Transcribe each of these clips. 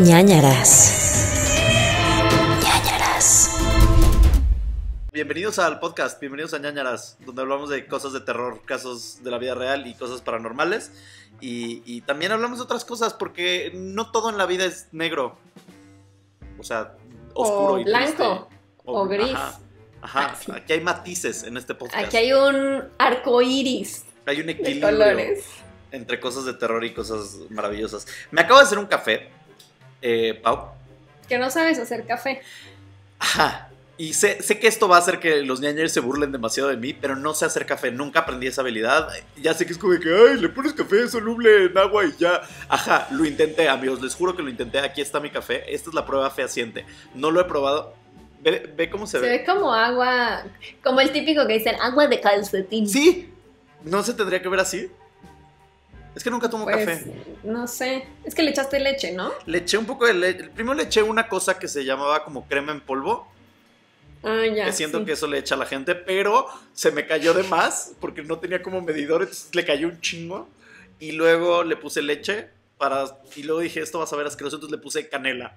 ñañaras. ñañaras. Bienvenidos al podcast, bienvenidos a ñañaras, donde hablamos de cosas de terror, casos de la vida real y cosas paranormales. Y, también hablamos de otras cosas porque no todo en la vida es negro. O sea, oscuro y blanco o, gris. Ajá. Ah, aquí hay matices en este podcast. Aquí hay un arco iris. Hay un equilibrio entre cosas de terror y cosas maravillosas. Me acabo de hacer un café eh, Pau. Que no sabes hacer café. Ajá. Y sé, que esto va a hacer que los niñeros se burlen demasiado de mí, pero no sé hacer café. Nunca aprendí esa habilidad. Ya sé que es como que, ay, le pones café soluble en agua y ya. Ajá, lo intenté, amigos. Les juro que lo intenté. Aquí está mi café. Esta es la prueba fehaciente. No lo he probado. Ve, cómo se, se ve. Se ve como agua, como el típico que dicen, agua de calcetín. Sí. No se tendría que ver así. Es que nunca tomo pues, café. No sé. Es que le echaste leche, ¿no? Le eché un poco de leche. Primero le eché una cosa que se llamaba como crema en polvo. Ah, ya. Que siento que eso le echa a la gente, pero se me cayó de más porque no tenía como medidor, entonces le cayó un chingo. Y luego le puse leche para. Y luego dije, esto vas a saber asqueroso, entonces le puse canela.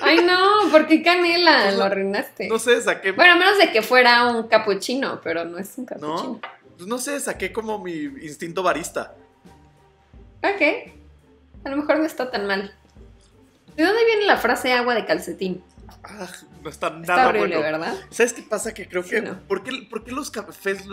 Ay, no, ¿por qué canela? Lo arruinaste. No sé, saqué. Bueno, a menos de que fuera un capuchino, pero no es un capuchino. Pues, no sé, saqué como mi instinto barista. Ok. A lo mejor no está tan mal. ¿De dónde viene la frase agua de calcetín? Ah, no está nada está horrible, ¿verdad? ¿Sabes qué pasa? Que creo que... ¿por, qué, los cafés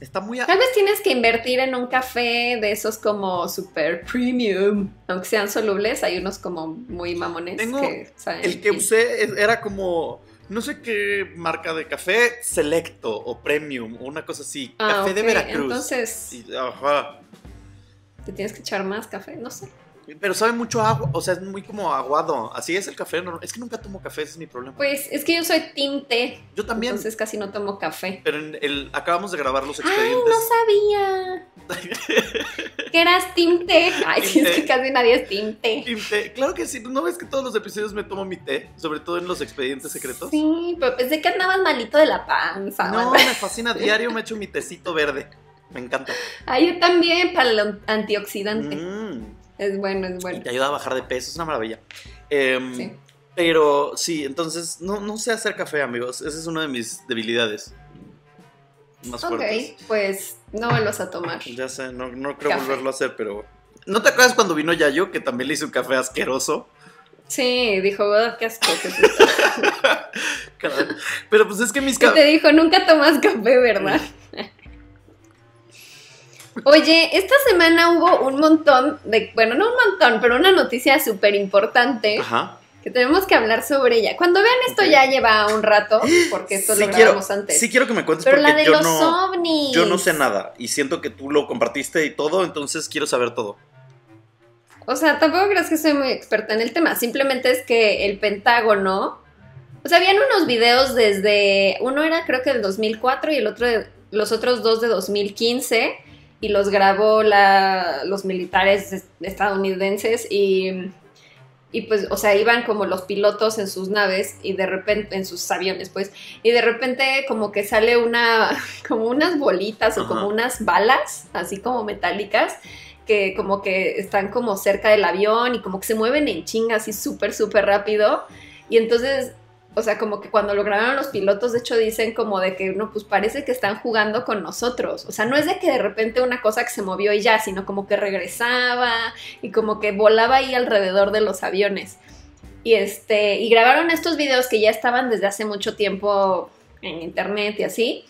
Está muy... A... Tal vez tienes que invertir en un café de esos como super premium. Aunque sean solubles, hay unos como muy mamones. El que usé e, era como no sé qué marca de café selecto o premium o una cosa así. Ah, café de Veracruz. Entonces. Te tienes que echar más café, no sé. Pero sabe mucho agua, o sea, es muy como aguado. Así es el café. es que nunca tomo café, ese es mi problema. Pues es que yo soy tinte. Yo también. Entonces casi no tomo café. Pero el, acabamos de grabar los expedientes. ¡Ay, no sabía! que eras tinte. Ay, es que casi nadie es tinte. Tinte. Claro que sí. Pues, ¿No ves que todos los episodios me tomo mi té? Sobre todo en los expedientes secretos. Sí, pero pensé que andabas malito de la panza. No, me fascina. Diario me echo mi tecito verde. Me encanta. Ay, yo también, para el antioxidante. Mmm es bueno, es bueno. te ayuda a bajar de peso, es una maravilla. Em, pero sí, entonces no, no sé hacer café, amigos. Esa es una de mis debilidades. Más ok, pues no vuelvas a tomar. Ya sé, no, no creo volverlo a hacer, pero. ¿No te acuerdas cuando vino Yayo que también le hizo un café asqueroso? Sí, dijo, oh, qué asco. pero pues es que mis cafés. Te dijo, nunca tomas café, ¿verdad? Oye, esta semana hubo un montón de, bueno, no un montón, pero una noticia súper importante. Que tenemos que hablar sobre ella. Cuando vean esto ya lleva un rato, porque esto lo grabamos antes. Sí quiero que me cuentes pero porque la de yo los no, ovnis. Yo no sé nada y siento que tú lo compartiste y todo, entonces quiero saber todo. O sea, tampoco creas que soy muy experta en el tema, simplemente es que el Pentágono, o sea, habían unos videos desde, uno era creo que del 2004 y el otro de, los otros dos de 2015 y los grabó la, los militares estadounidenses y, y, pues, o sea, iban como los pilotos en sus naves y de repente, en sus aviones pues, y de repente como que sale una, como unas bolitas o como unas balas, así como metálicas, que como que están como cerca del avión y como que se mueven en chingas así súper, súper rápido. Y entonces o sea, como que cuando lo grabaron los pilotos, de hecho dicen como de que, uno pues parece que están jugando con nosotros. O sea, no es de que de repente una cosa que se movió y ya, sino como que regresaba y como que volaba ahí alrededor de los aviones. Y este, y grabaron estos videos que ya estaban desde hace mucho tiempo en internet y así.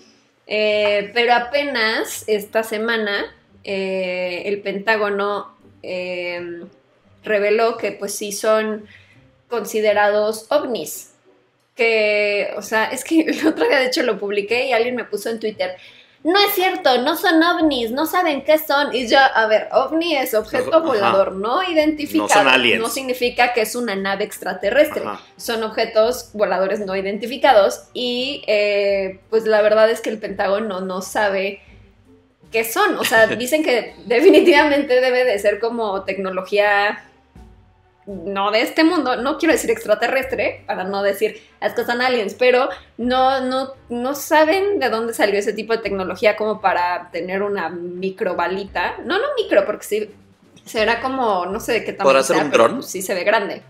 Eh, pero apenas esta semana eh, el Pentágono eh, reveló que pues sí son considerados ovnis que, o sea, es que el otro día de hecho lo publiqué y alguien me puso en Twitter. No es cierto, no son ovnis, no saben qué son. Y yo, a ver, ovni es objeto volador no identificado. No significa que es una nave extraterrestre. Son objetos voladores no identificados. Y eh, pues la verdad es que el Pentágono no sabe qué son. O sea, dicen que definitivamente debe de ser como tecnología no de este mundo, no quiero decir extraterrestre, para no decir las cosas aliens, pero no, no, no saben de dónde salió ese tipo de tecnología como para tener una microbalita. No, no micro, porque se será como, no sé de qué tamaño. ¿Podrá hacer un dron? Sí, se ve grande.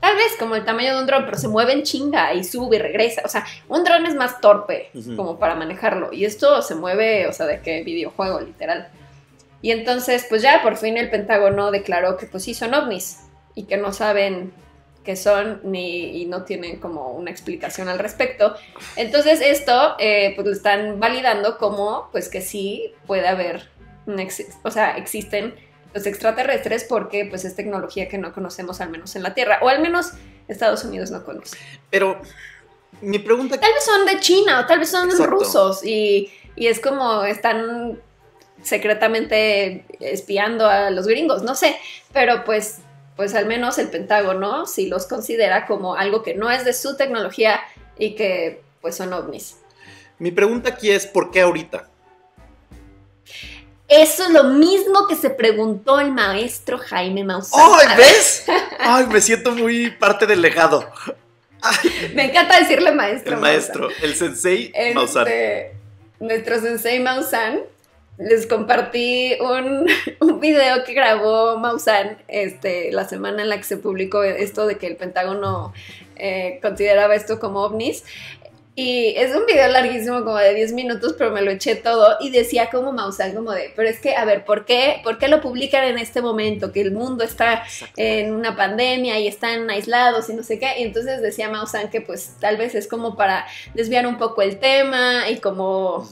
Tal vez como el tamaño de un dron, pero se mueve en chinga y sube y regresa. O sea, un dron es más torpe como para manejarlo. Y esto se mueve, o sea, de que videojuego, literal. Y entonces, pues ya por fin el Pentágono declaró que pues sí son ovnis y que no saben qué son ni no tienen como una explicación al respecto. Entonces esto eh, pues lo están validando como pues que sí puede haber, o sea, existen los extraterrestres porque pues es tecnología que no conocemos al menos en la Tierra o al menos Estados Unidos no conoce. Pero mi pregunta... Tal vez son de China o tal vez son rusos y, y es como están secretamente espiando a los gringos, no sé, pero pues pues al menos el Pentágono si los considera como algo que no es de su tecnología y que pues son ovnis. Mi pregunta aquí es, ¿por qué ahorita? Eso es lo mismo que se preguntó el maestro Jaime Maussan. ¡Ay, ves! ¡Ay, me siento muy parte del legado! Me encanta decirle maestro. El maestro, el sensei este, Nuestro sensei Maussan les compartí un, video que grabó Maussan este, la semana en la que se publicó esto de que el Pentágono eh, consideraba esto como ovnis. Y es un video larguísimo, como de 10 minutos, pero me lo eché todo y decía como Maussan, como de, pero es que, a ver, ¿por qué, ¿por qué lo publican en este momento? Que el mundo está en una pandemia y están aislados y no sé qué. Y entonces decía Maussan que pues tal vez es como para desviar un poco el tema y como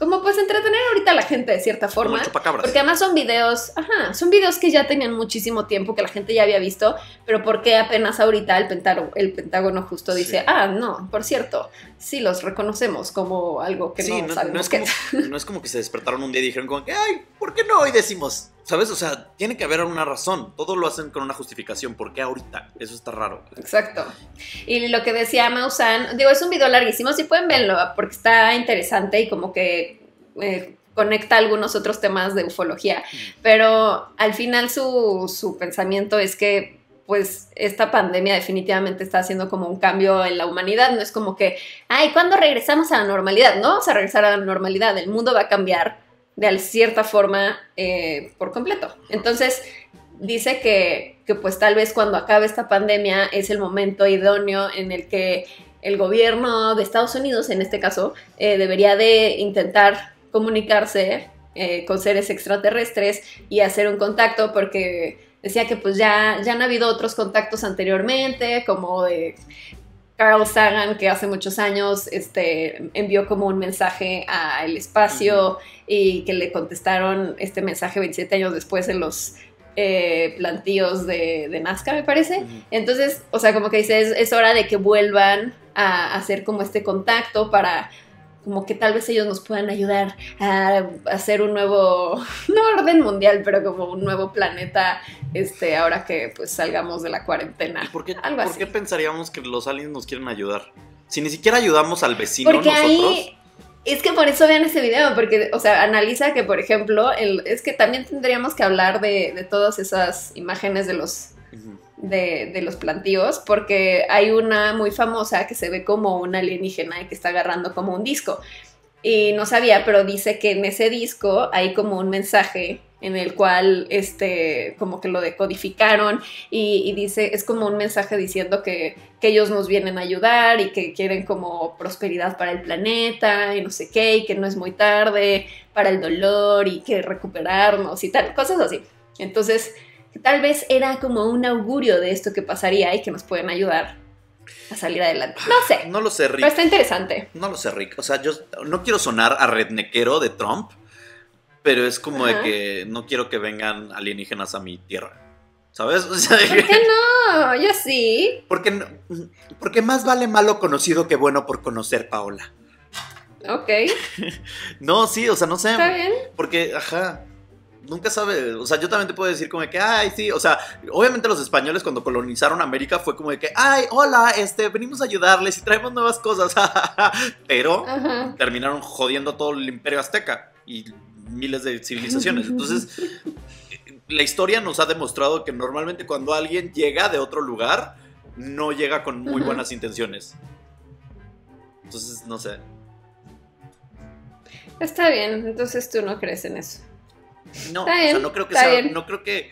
como pues entretener ahorita a la gente de cierta forma. Porque además son videos, ajá, son videos que ya tenían muchísimo tiempo, que la gente ya había visto, pero porque apenas ahorita el Pentágono, justo dice, ah, no, por cierto, sí los reconocemos como algo que no, sabemos no es No es como que se despertaron un día y dijeron como que, ay, ¿por qué no hoy decimos ¿Sabes? O sea, tiene que haber una razón. Todo lo hacen con una justificación. ¿Por qué ahorita? Eso está raro. Exacto. Y lo que decía Mausan, digo, es un video larguísimo, si pueden verlo, porque está interesante y como que eh, conecta algunos otros temas de ufología. Mm. Pero al final su, su pensamiento es que pues esta pandemia definitivamente está haciendo como un cambio en la humanidad, no es como que, ay, ¿cuándo regresamos a la normalidad? No vamos a regresar a la normalidad, el mundo va a cambiar de cierta forma eh, por completo. Entonces, dice que, que pues tal vez cuando acabe esta pandemia es el momento idóneo en el que el gobierno de Estados Unidos, en este caso, eh, debería de intentar comunicarse eh, con seres extraterrestres y hacer un contacto porque decía que pues ya, ya han habido otros contactos anteriormente, como de Carl Sagan, que hace muchos años este, envió como un mensaje al espacio y que le contestaron este mensaje 27 años después en los eh, plantíos de, Nazca, me parece. Entonces, o sea, como que dice, es hora de que vuelvan a hacer como este contacto para como que tal vez ellos nos puedan ayudar a hacer un nuevo, no orden mundial, pero como un nuevo planeta, este, ahora que pues salgamos de la cuarentena. por qué, ¿por pensaríamos que los aliens nos quieren ayudar? Si ni siquiera ayudamos al vecino nosotros. Es que por eso vean ese video, porque, o sea, analiza que, por ejemplo, es que también tendríamos que hablar de todas esas imágenes de los de, los plantíos, porque hay una muy famosa que se ve como un alienígena y que está agarrando como un disco. Y no sabía, pero dice que en ese disco hay como un mensaje en el cual este como que lo decodificaron y, dice es como un mensaje diciendo que, que, ellos nos vienen a ayudar y que quieren como prosperidad para el planeta y no sé qué y que no es muy tarde para el dolor y que recuperarnos y tal cosas así entonces tal vez era como un augurio de esto que pasaría y que nos pueden ayudar a salir adelante. No sé. No lo sé, Rick. Pero está interesante. No lo sé, Rick. O sea, yo no quiero sonar a rednequero de Trump, pero es como de que no quiero que vengan alienígenas a mi tierra. ¿Sabes? ¿Por qué no? Yo sí. Porque, porque más vale malo conocido que bueno por conocer, Paola. Ok. no, sí, o sea, no sé. Está bien. Porque, ajá nunca sabe, o sea, yo también te puedo decir como de que, ay, sí, o sea, obviamente los españoles cuando colonizaron América fue como de que, ay, hola, este, venimos a ayudarles y traemos nuevas cosas, pero terminaron jodiendo todo el imperio azteca y miles de civilizaciones. Entonces, eh, la historia nos ha demostrado que normalmente cuando alguien llega de otro lugar, no llega con muy buenas intenciones. Entonces, no sé. Está bien, entonces tú no crees en eso. No, o sea, no creo que sea, no creo que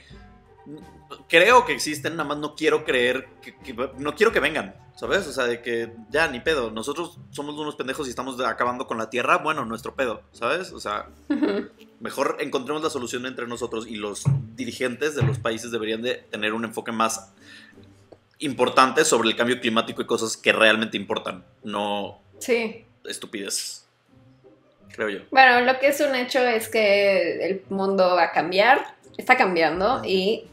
creo que existen, nada más no quiero creer que, no quiero que vengan, ¿sabes? O sea, de que ya ni pedo, nosotros somos unos pendejos y estamos acabando con la tierra, bueno, nuestro pedo, ¿sabes? O sea, mejor encontremos la solución entre nosotros y los dirigentes de los países deberían de tener un enfoque más importante sobre el cambio climático y cosas que realmente importan, no estupideces creo yo. Bueno, lo que es un hecho es que el mundo va a cambiar, está cambiando y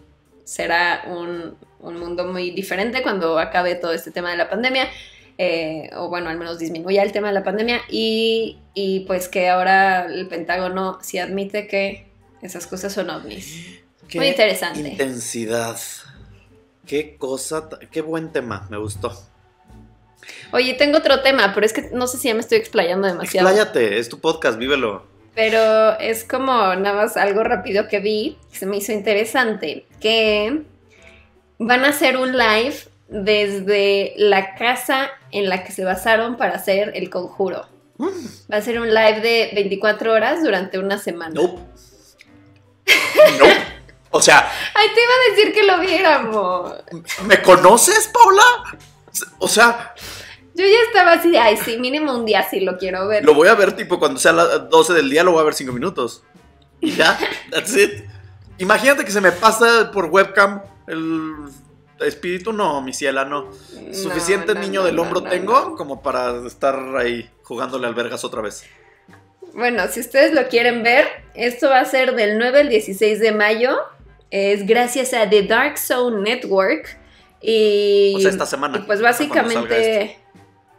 será un, mundo muy diferente cuando acabe todo este tema de la pandemia. Eh, o bueno, al menos disminuya el tema de la pandemia y, pues que ahora el Pentágono sí admite que esas cosas son ovnis. muy interesante. Intensidad. Qué cosa, qué buen tema, me gustó. Oye, tengo otro tema, pero es que no sé si ya me estoy explayando demasiado. Expláyate, es tu podcast, vívelo. Pero es como nada más algo rápido que vi, que se me hizo interesante, que van a hacer un live desde la casa en la que se basaron para hacer el conjuro. Mm. Va a ser un live de 24 horas durante una semana. Nope. No. O sea. Ay, te iba a decir que lo viéramos. ¿Me conoces, Paula? O sea, yo ya estaba así de, ay, sí, mínimo un día sí lo quiero ver. Lo voy a ver, tipo, cuando sea las 12 del día, lo voy a ver 5 minutos. Y ya, that's it. Imagínate que se me pasa por webcam el espíritu, no, mi ciela, no. Suficiente niño del hombro tengo como para estar ahí jugándole albergas otra vez. Bueno, si ustedes lo quieren ver, esto va a ser del 9 al 16 de mayo. Es gracias a The Dark Zone Network. Y, o sea, esta semana. pues básicamente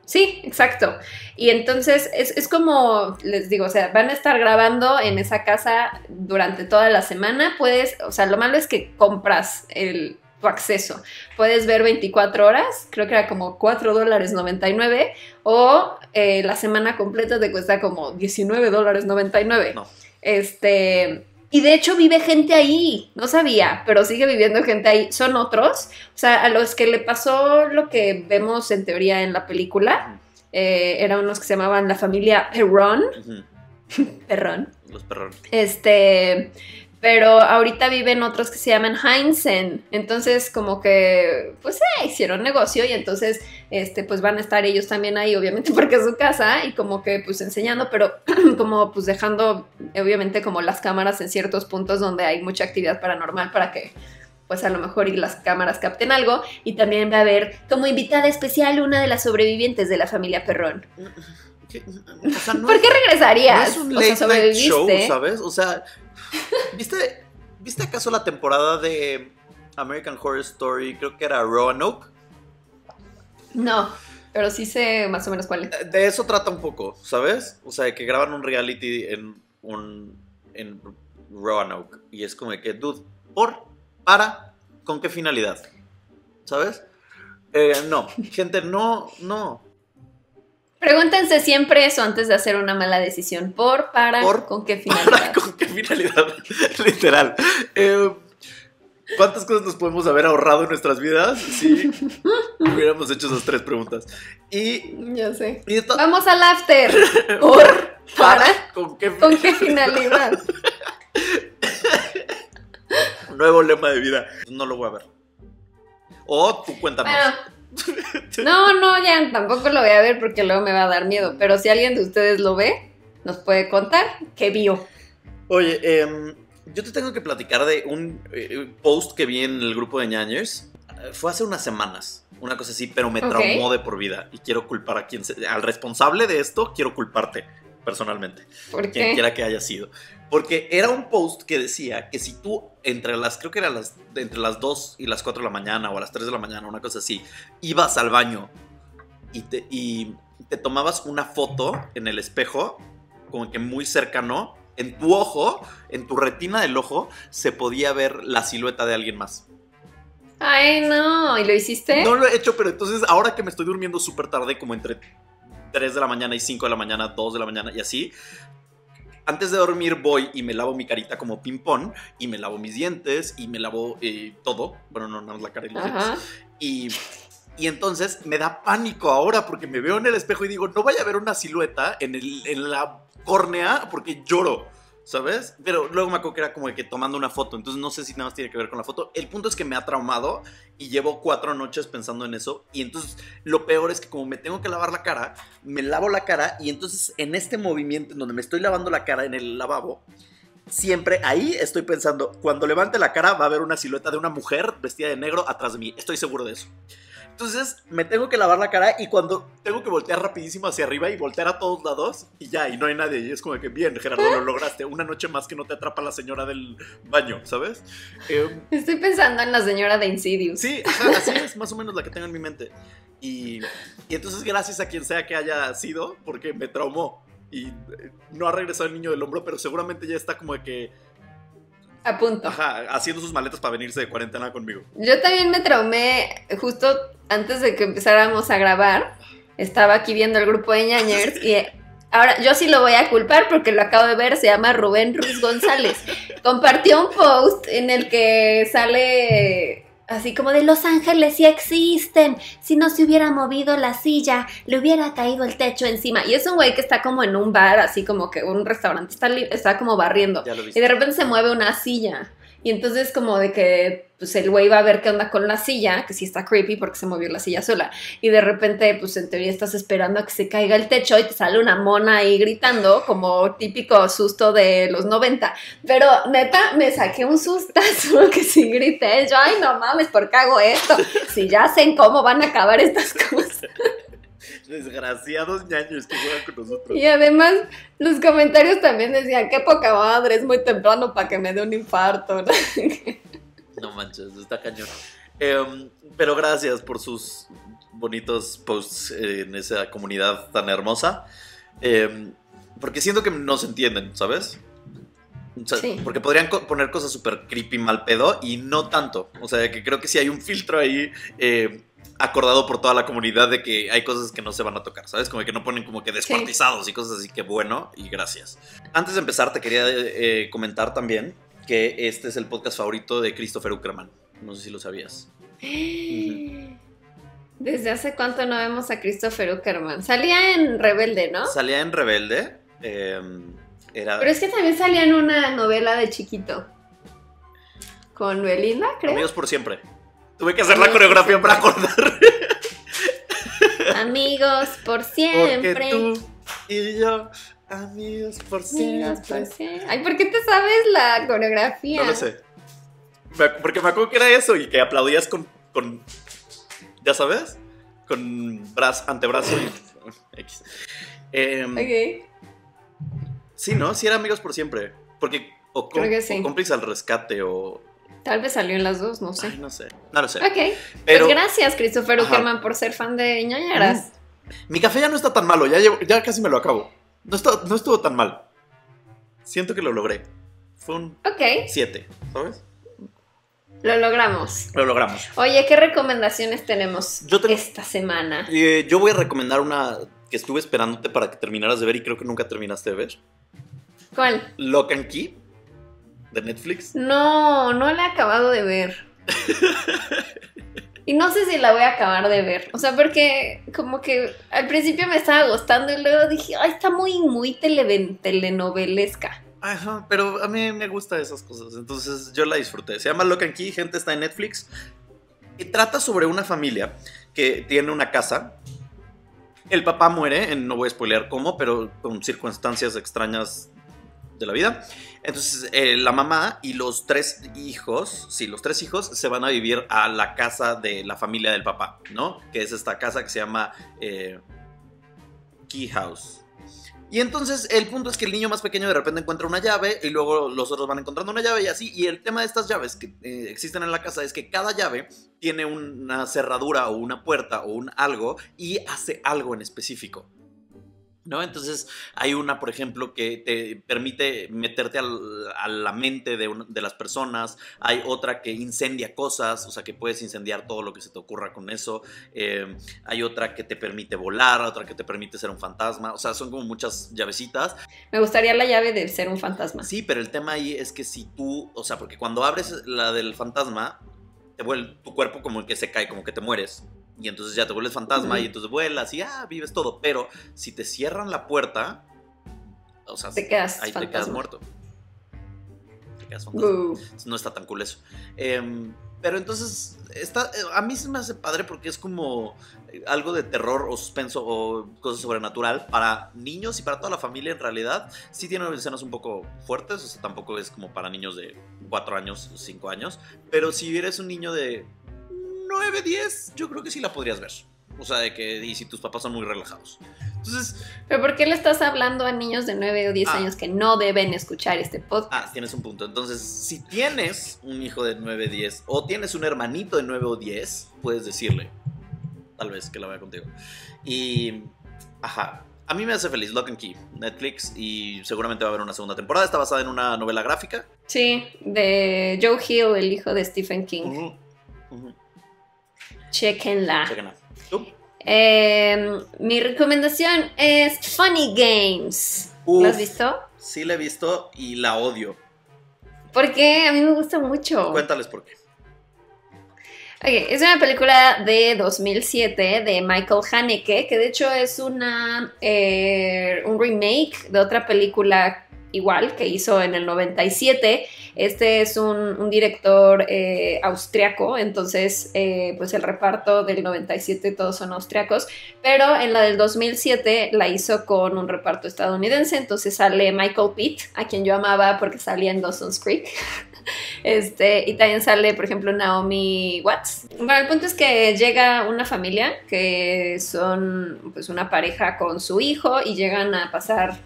Sí, exacto. Y entonces es, como, les digo, o sea, van a estar grabando en esa casa durante toda la semana. Puedes, o sea, lo malo es que compras el, tu acceso. Puedes ver 24 horas, creo que era como 4 dólares 99, o eh, la semana completa te cuesta como 19 dólares 99. Este, y de hecho vive gente ahí, no sabía, pero sigue viviendo gente ahí. Son otros, o sea, a los que le pasó lo que vemos en teoría en la película, eh, eran unos que se llamaban la familia Perrón. Perrón. Los Perrón, Este, pero ahorita viven otros que se llaman Heinzen. Entonces, como que, pues, eh, hicieron negocio y entonces, este, pues van a estar ellos también ahí, obviamente, porque es su casa y como que, pues, enseñando, pero como, pues, dejando, obviamente, como las cámaras en ciertos puntos donde hay mucha actividad paranormal para que pues a lo mejor y las cámaras capten algo y también va a haber como invitada especial una de las sobrevivientes de la familia Perrón. ¿Por qué regresarías? es un o sea, ¿sabes? O sea, ¿Viste, ¿Viste acaso la temporada de American Horror Story? Creo que era Roanoke. No, pero sí sé más o menos cuál es. De eso trata un poco, ¿sabes? O sea, que graban un reality en un Roanoke y es como que, dude, ¿por? ¿Para? ¿Con qué finalidad? ¿Sabes? Eh, no, gente, no, no. Pregúntense siempre eso antes de hacer una mala decisión. ¿Por, para, con qué finalidad? ¿Con qué finalidad? Literal. Eh, ¿Cuántas cosas nos podemos haber ahorrado en nuestras vidas si hubiéramos hecho esas tres preguntas? Y. Ya sé. Vamos al after. ¿Por? ¿Para? para con qué finalidad? ¿Con qué finalidad? Nuevo lema de vida. No lo voy a ver. O tú no, no, ya tampoco lo voy a ver porque luego me va a dar miedo. Pero si alguien de ustedes lo ve, nos puede contar qué vio. Oye, em, yo te tengo que platicar de un eh, eh, post que vi en el grupo de ñañers. Fue hace unas semanas, una cosa así, pero me traumó de por vida. Y quiero culpar a quien al responsable de esto, quiero culparte personalmente. ¿Por quiera que haya sido. Porque era un post que decía que si tú entre las, creo que era las, entre las 2 y las 4 de la mañana o a las 3 de la mañana, una cosa así, ibas al baño y te, y te tomabas una foto en el espejo, como que muy cercano, en tu ojo, en tu retina del ojo, se podía ver la silueta de alguien más. Ay, no, ¿y lo hiciste? No lo he hecho, pero entonces ahora que me estoy durmiendo súper tarde, como entre 3 de la mañana y 5 de la mañana, 2 de la mañana y así, antes de dormir voy y me lavo mi carita como ping-pong y me lavo mis dientes y me lavo eh, todo. Bueno, no, nada más la cara y los dientes. Y, entonces me da pánico ahora porque me veo en el espejo y digo, no vaya a haber una silueta en, en la córnea porque lloro. ¿sabes? Pero luego me acuerdo que era como el que tomando una foto, entonces no sé si nada más tiene que ver con la foto. El punto es que me ha traumado y llevo cuatro noches pensando en eso. Y entonces lo peor es que como me tengo que lavar la cara, me lavo la cara y entonces en este movimiento en donde me estoy lavando la cara en el lavabo, siempre ahí estoy pensando, cuando levante la cara va a haber una silueta de una mujer vestida de negro atrás de mí, estoy seguro de eso. Entonces me tengo que lavar la cara y cuando tengo que voltear rapidísimo hacia arriba y voltear a todos lados y ya, y no hay nadie. Y es como que, bien, Gerardo, lo lograste. Una noche más que no te atrapa la señora del baño, ¿sabes? Em, Estoy pensando en la señora de Insidious. Sí, así es más o menos la que tengo en mi mente. Y, entonces gracias a quien sea que haya sido, porque me traumó y eh, no ha regresado el niño del hombro, pero seguramente ya está como que a punto. Ajá, haciendo sus maletas para venirse de cuarentena conmigo. Yo también me traumé justo antes de que empezáramos a grabar. Estaba aquí viendo el grupo de ñañers y eh, ahora yo sí lo voy a culpar porque lo acabo de ver, se llama Rubén Ruiz González. Compartió un post en el que sale así como de Los Ángeles sí existen. Si no se hubiera movido la silla, le hubiera caído el techo encima. Y es un güey que está como en un bar, así como que un restaurante, está, está como barriendo. Y de repente se mueve una silla. Y entonces como de que pues, el güey va a ver qué onda con la silla, que sí está creepy porque se movió la silla sola. Y de repente, pues en teoría estás esperando a que se caiga el techo y te sale una mona ahí gritando, como típico susto de los 90. Pero neta, me saqué un sustazo que sí grité. Yo, ay, no mames, ¿por qué hago esto? Si ya sé cómo van a acabar estas cosas. Desgraciados ñaños que juegan con nosotros. Y además, los comentarios también decían, qué poca madre, es muy temprano para que me dé un infarto. No, manches, está cañón. Em, pero gracias por sus bonitos posts eh, en esa comunidad tan hermosa. Em, porque siento que no se entienden, ¿sabes? Porque podrían poner cosas súper creepy, mal pedo, y no tanto. O sea, que creo que sí hay un filtro ahí eh, acordado por toda la comunidad de que hay cosas que no se van a tocar, ¿sabes? Como que no ponen como que descuartizados y cosas así que bueno y gracias. Antes de empezar te quería eh, comentar también que este es el podcast favorito de Christopher Uckerman. No sé si lo sabías. ¿Desde hace cuánto no vemos a Christopher Uckerman? Salía en Rebelde, ¿no? Salía en Rebelde. Em, era... Pero es que también salía en una novela de chiquito. Con Belinda, creo. Amigos por siempre. Tuve que hacer la coreografía para acordar. Amigos por siempre. Porque tú y yo, amigos por siempre. Ay, ¿por qué te sabes la coreografía? No lo sé. Porque me acuerdo que era eso y que aplaudías con. ya sabes? Con antebrazo y. X. Eh, ok. Sí, ¿no? Sí, era amigos por siempre. Porque. O, Creo que al rescate o Tal vez salió en las dos, no sé. no sé, no lo sé. Ok, pues Pero... gracias Christopher Uckerman por ser fan de ñañaras. Mm. Mi café ya no está tan malo, ya, ya casi me lo acabo. No, no estuvo tan mal. Siento que lo logré. Fue un 7, ¿sabes? Lo logramos. Lo logramos. Oye, ¿qué recomendaciones tenemos yo esta semana? Eh, yo voy a recomendar una que estuve esperándote para que terminaras de ver y creo que nunca terminaste de ver. ¿Cuál? Lock and Keep de Netflix? No, no la he acabado de ver. y no sé si la voy a acabar de ver. O sea, porque como que al principio me estaba gustando y luego dije, ay, está muy, muy telenovelesca. Ajá, pero a mí me gustan esas cosas. Entonces yo la disfruté. Se llama Lock and Key, gente, está en Netflix. Y trata sobre una familia que tiene una casa el papá muere, eh, no voy a spoilear cómo, pero con circunstancias extrañas de la vida. Entonces, eh, la mamá y los tres hijos, sí, los tres hijos se van a vivir a la casa de la familia del papá, ¿no? Que es esta casa que se llama eh, Key House. Y entonces el punto es que el niño más pequeño de repente encuentra una llave y luego los otros van encontrando una llave y así. Y el tema de estas llaves que eh, existen en la casa es que cada llave tiene una cerradura o una puerta o un algo y hace algo en específico. ¿No? Entonces hay una, por ejemplo, que te permite meterte a la mente de, de, las personas, hay otra que incendia cosas, o sea, que puedes incendiar todo lo que se te ocurra con eso, eh, hay otra que te permite volar, otra que te permite ser un fantasma, o sea, son como muchas llavecitas. Me gustaría la llave de ser un fantasma. Sí, pero el tema ahí es que si tú, o sea, porque cuando abres la del fantasma, te vuelve tu cuerpo como el que se cae, como que te mueres y entonces ya te vuelves fantasma y entonces vuelas y ya ah, vives todo. Pero si te cierran la puerta, o sea, te quedas ahí te quedas muerto. Te quedas fantasma. No está tan cool eso. Em, pero entonces, está, a mí se me hace padre porque es como eh, algo de terror o suspenso o cosa sobrenatural para niños y para toda la familia en realidad. Sí tiene escenas un poco fuertes, o sea, tampoco es como para niños de 4 años, 5 años. Pero si eres un niño de 9, 10, yo creo que sí la podrías ver. O sea, de que y si tus papás son muy relajados. Entonces. Pero ¿por qué le estás hablando a niños de 9 o 10 ah. años que no deben escuchar este podcast? Ah, tienes un punto. Entonces, si tienes un hijo de 9, 10 o tienes un hermanito de 9 o 10, puedes decirle. Tal vez que la vea contigo. Y. Ajá. A mí me hace feliz Lock and Key, Netflix, y seguramente va a haber una segunda temporada. Está basada en una novela gráfica. Sí, de Joe Hill, el hijo de Stephen King. Chequenla. Chequenla. ¿Tú? Em, mi recomendación es Funny Games. ¿Lo has visto? Sí, la he visto y la odio. ¿Por qué? A mí me gusta mucho. Cuéntales por qué. es una película de 2007 de Michael Haneke, que de hecho es una, eh, un remake de otra película igual que hizo en el 97. Este es un, director eh, austriaco, entonces eh, pues el reparto del 97 todos son austriacos, pero en la del 2007 la hizo con un reparto estadounidense, entonces sale Michael Pitt, a quien yo amaba porque salía en Dawson's Creek. Este, y también sale, por ejemplo, Naomi Watts. Bueno, el punto es que llega una familia que son pues una pareja con su hijo y llegan a pasar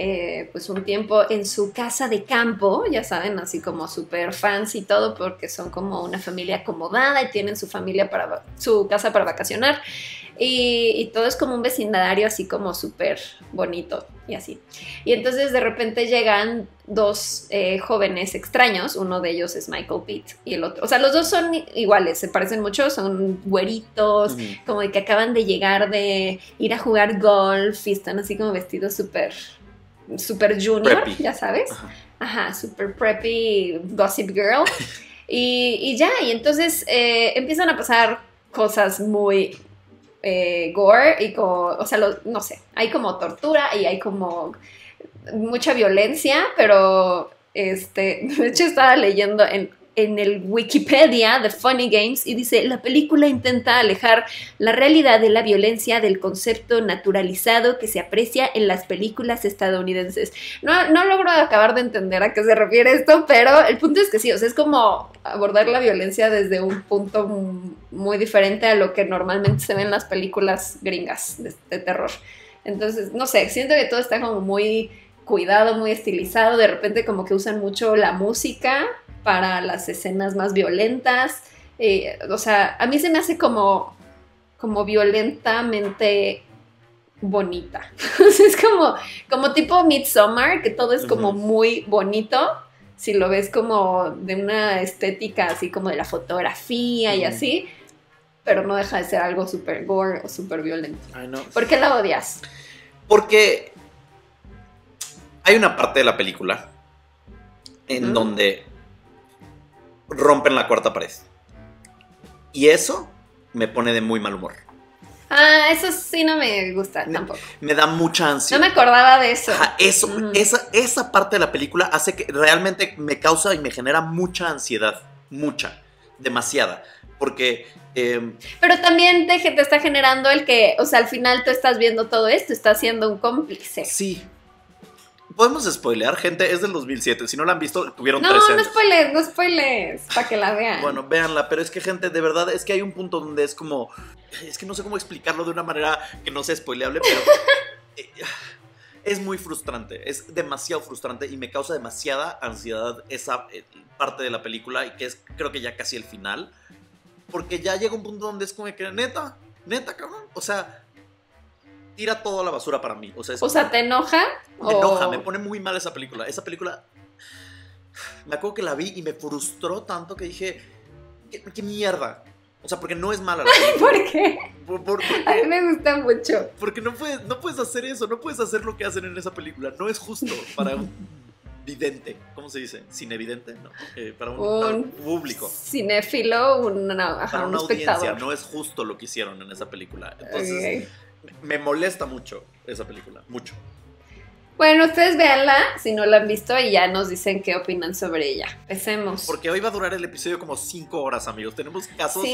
eh, pues un tiempo en su casa de campo, ya saben, así como super fans y todo, porque son como una familia acomodada y tienen su familia para su casa para vacacionar. Y, todo es como un vecindario así como súper bonito y así. Y entonces de repente llegan dos eh, jóvenes extraños, uno de ellos es Michael Pitt y el otro, o sea, los dos son iguales, se parecen mucho, son güeritos, como de que acaban de llegar de ir a jugar golf y están así como vestidos súper super junior, ya sabes. Ajá. super preppy, gossip girl. y, ya, y entonces eh, empiezan a pasar cosas muy eh, gore y como, o sea, no sé, hay como tortura y hay como mucha violencia, pero este, de hecho estaba leyendo en en el Wikipedia de Funny Games y dice, la película intenta alejar la realidad de la violencia del concepto naturalizado que se aprecia en las películas estadounidenses. No, no logro acabar de entender a qué se refiere esto, pero el punto es que sí, o sea, es como abordar la violencia desde un punto muy diferente a lo que normalmente se ve en las películas gringas de terror. Entonces, no sé, siento que todo está como muy cuidado, muy estilizado, de repente como que usan mucho la música para las escenas más violentas. Eh, o sea, a mí se me hace como, como violentamente bonita. es como, como tipo Midsommar, que todo es como muy bonito. Si lo ves como de una estética así como de la fotografía y así, pero no deja de ser algo súper gore o súper violento. ¿Por qué la odias? Porque hay una parte de la película en donde rompen la cuarta pared. Y eso me pone de muy mal humor. Ah, eso sí no me gusta tampoco. Me da mucha ansiedad. No me acordaba de eso. eso esa, parte de la película hace que realmente me causa y me genera mucha ansiedad. Mucha. Demasiada. Porque em, pero también te, te, está generando el que, o sea, al final tú estás viendo todo esto, estás siendo un cómplice. Sí, podemos spoilear, gente, es del 2007. Si no la han visto, tuvieron tres 13 años. No, no spoilees, no spoiles, para que la vean. bueno, véanla, pero es que, gente, de verdad, es que hay un punto donde es como. Es que no sé cómo explicarlo de una manera que no sea spoileable, pero. Eh, ah, es muy frustrante, es demasiado frustrante y me causa demasiada ansiedad esa eh, parte de la película y que es creo que ya casi el final, porque ya llega un punto donde es como que neta, neta, cabrón, o sea, tira todo la basura para mí. O sea, ¿te enoja? Me enoja, me pone muy mal esa película. Esa película, me acuerdo que la vi y me frustró tanto que dije, qué, mierda? O sea, porque no es mala. La película. ¿Por qué? a mí me gusta mucho. Porque no puedes, no puedes hacer eso, no puedes hacer lo que hacen en esa película. No es justo para un vidente, ¿cómo se dice? Cinevidente, ¿no? Eh, para, un, público. Cinéfilo, una, ajá, para una audiencia. No es justo lo que hicieron en esa película. Entonces, me molesta mucho esa película, mucho. Bueno, ustedes véanla si no la han visto y ya nos dicen qué opinan sobre ella. Empecemos. Porque hoy va a durar el episodio como cinco horas, amigos. Tenemos casos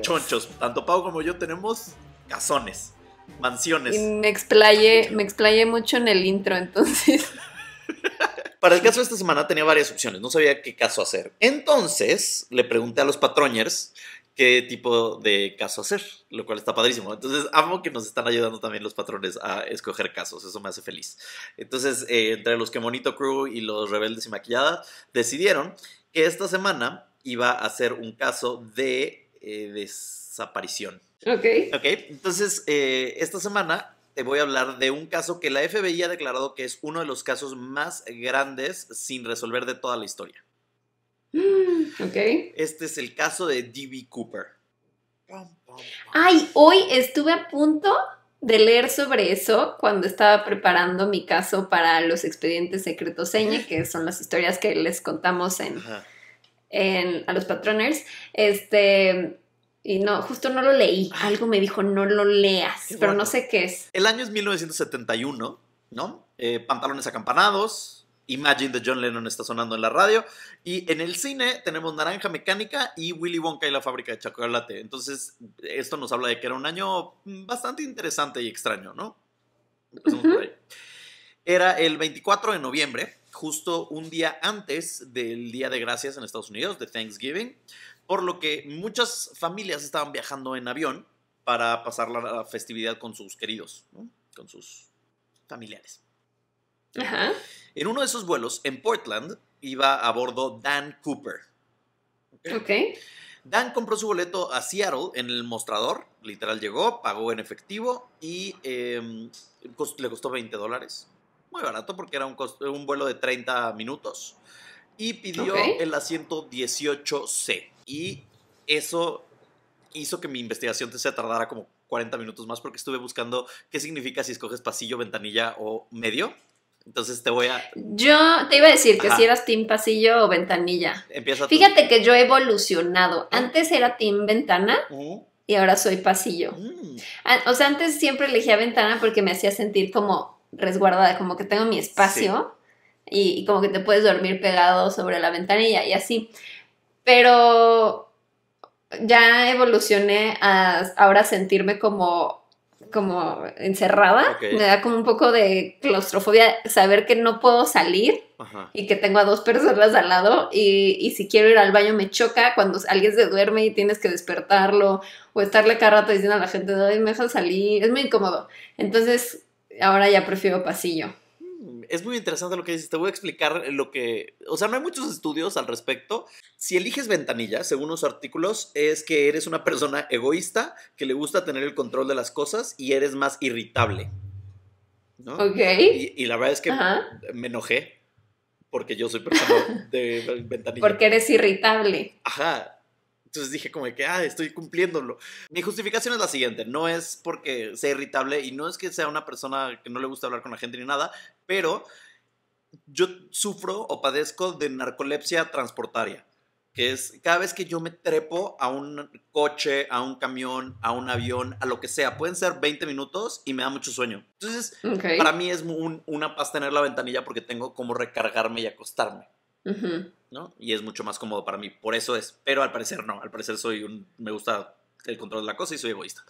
chonchos. Tanto Pau como yo tenemos casones, mansiones. me explayé, me explayé mucho en el intro, entonces. Para el caso de esta semana tenía varias opciones, no sabía qué caso hacer. Entonces le pregunté a los patroñers qué tipo de caso hacer, lo cual está padrísimo. Entonces, amo que nos están ayudando también los patrones a escoger casos, eso me hace feliz. Entonces, eh, entre los que Monito Crew y los Rebeldes y Maquillada decidieron que esta semana iba a ser un caso de eh, desaparición. Ok. Ok, entonces, eh, esta semana te voy a hablar de un caso que la FBI ha declarado que es uno de los casos más grandes sin resolver de toda la historia. Este es el caso de D.B. Cooper. Ay, hoy estuve a punto de leer sobre eso cuando estaba preparando mi caso para los expedientes secretos seña, que son las historias que les contamos en, a los patrones. Este, y no, justo no lo leí. Ah. Algo me dijo, no lo leas, pero no sé qué es. El año es 1971, ¿no? Eh, pantalones acampanados, Imagine de John Lennon está sonando en la radio. Y en el cine tenemos Naranja Mecánica y Willy Wonka y la fábrica de chocolate. Entonces, esto nos habla de que era un año bastante interesante y extraño, ¿no? Era el 24 de noviembre, justo un día antes del Día de Gracias en Estados Unidos, de Thanksgiving, por lo que muchas familias estaban viajando en avión para pasar la festividad con sus queridos, con sus familiares. En uno de esos vuelos, en Portland, iba a bordo Dan Cooper. Okay. Dan compró su boleto a Seattle en el mostrador, literal llegó, pagó en efectivo y em, le costó 20 dólares. Muy barato porque era un, vuelo de 30 minutos. Y pidió el asiento 18C. Y eso hizo que mi investigación se tardara como 40 minutos más porque estuve buscando qué significa si escoges pasillo, ventanilla o medio. Entonces te voy a. Yo te iba a decir que si eras team pasillo o ventanilla. Empieza Fíjate que yo he evolucionado. Antes era team ventana y ahora soy pasillo. Mm. O sea, antes siempre elegía ventana porque me hacía sentir como resguardada, como que tengo mi espacio y, y, como que te puedes dormir pegado sobre la ventanilla y así. Pero ya evolucioné a ahora sentirme como como encerrada, me da como un poco de claustrofobia saber que no puedo salir y que tengo a dos personas al lado y, y, si quiero ir al baño me choca cuando alguien se duerme y tienes que despertarlo o estarle cada rato diciendo a la gente, ay, me deja salir, es muy incómodo. Entonces, ahora ya prefiero pasillo es muy interesante lo que dices. Te voy a explicar lo que. O sea, no hay muchos estudios al respecto. Si eliges ventanilla, según los artículos, es que eres una persona egoísta que le gusta tener el control de las cosas y eres más irritable. ¿no? Ok. Y, la verdad es que me enojé porque yo soy persona de ventanilla. Porque eres irritable. Ajá. Entonces dije como que, ah, estoy cumpliéndolo. Mi justificación es la siguiente, no es porque sea irritable y no es que sea una persona que no le gusta hablar con la gente ni nada, pero yo sufro o padezco de narcolepsia transportaria, que es cada vez que yo me trepo a un coche, a un camión, a un avión, a lo que sea, pueden ser 20 minutos y me da mucho sueño. Entonces, para mí es una paz tener la ventanilla porque tengo como recargarme y acostarme. ¿no? Y es mucho más cómodo para mí, por eso es. Pero al parecer no, al parecer soy un, me gusta el control de la cosa y soy egoísta.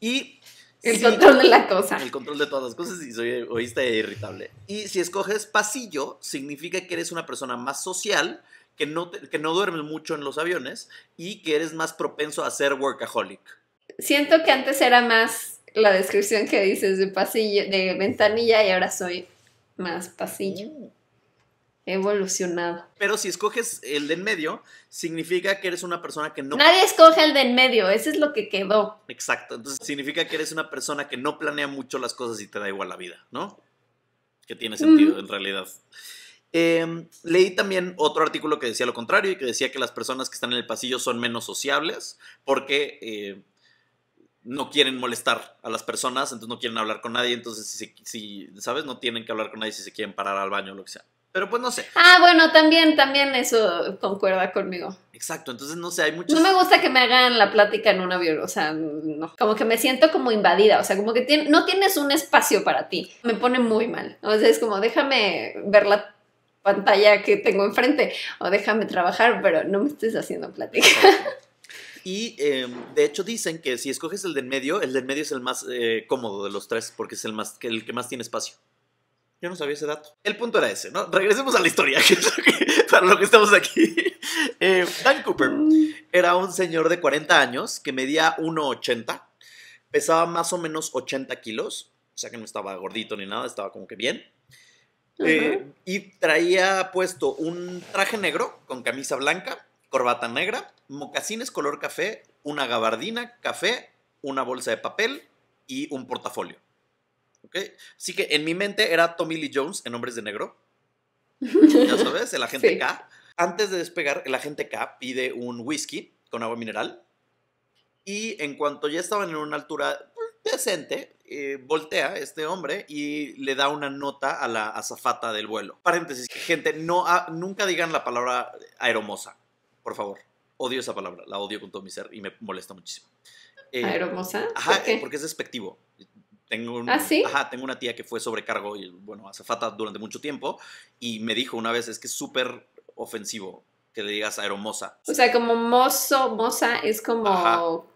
Y... El control de la cosa. El control de todas las cosas y soy egoísta e irritable. Y si escoges pasillo, significa que eres una persona más social, que no, que no duermes mucho en los aviones y que eres más propenso a ser workaholic. Siento que antes era más la descripción que dices de pasillo, de ventanilla y ahora soy más pasillo. Mm evolucionado. Pero si escoges el de en medio, significa que eres una persona que no... Nadie escoge el de en medio, eso es lo que quedó. Exacto, entonces significa que eres una persona que no planea mucho las cosas y te da igual la vida, ¿no? Que tiene sentido en realidad. Em, leí también otro artículo que decía lo contrario y que decía que las personas que están en el pasillo son menos sociables porque eh, no quieren molestar a las personas, entonces no quieren hablar con nadie, entonces si, ¿sabes? No tienen que hablar con nadie si se quieren parar al baño o lo que sea. Pero pues no sé. Ah, bueno, también, también eso concuerda conmigo. Exacto, entonces no sé, hay muchos... No me gusta que me hagan la plática en un avión, o sea, no. Como que me siento como invadida, o sea, como que no tienes un espacio para ti. Me pone muy mal. O sea, es como, déjame ver la pantalla que tengo enfrente o déjame trabajar, pero no me estés haciendo plática. Y em, de hecho dicen que si escoges el en medio, el en medio es el más eh, cómodo de los tres porque es el, más, el que más tiene espacio. Yo no sabía ese dato. El punto era ese, ¿no? Regresemos a la historia, para lo que estamos aquí. Eh, Dan Cooper era un señor de 40 años que medía 1,80, pesaba más o menos 80 kilos, o sea que no estaba gordito ni nada, estaba como que bien. Eh, y traía puesto un traje negro con camisa blanca, corbata negra, mocasines color café, una gabardina café, una bolsa de papel y un portafolio. ¿Okay? Así que en mi mente era Tommy Lee Jones en Hombres de Negro. ya sabes, el agente K. Antes de despegar, el agente K pide un whisky con agua mineral. Y en cuanto ya estaban en una altura decente, eh, voltea este hombre y le da una nota a la azafata del vuelo. Paréntesis, gente, no nunca digan la palabra aeromosa, por favor. Odio esa palabra, la odio con todo mi ser y me molesta muchísimo. Eh, ¿Aeromosa? Ajá, porque es despectivo. Tengo, ¿Ah, tengo una tía que fue sobrecargo y, bueno, azafata durante mucho tiempo y me dijo una vez, es que es súper ofensivo que le digas aeromoza. O sea, como mozo, moza es como...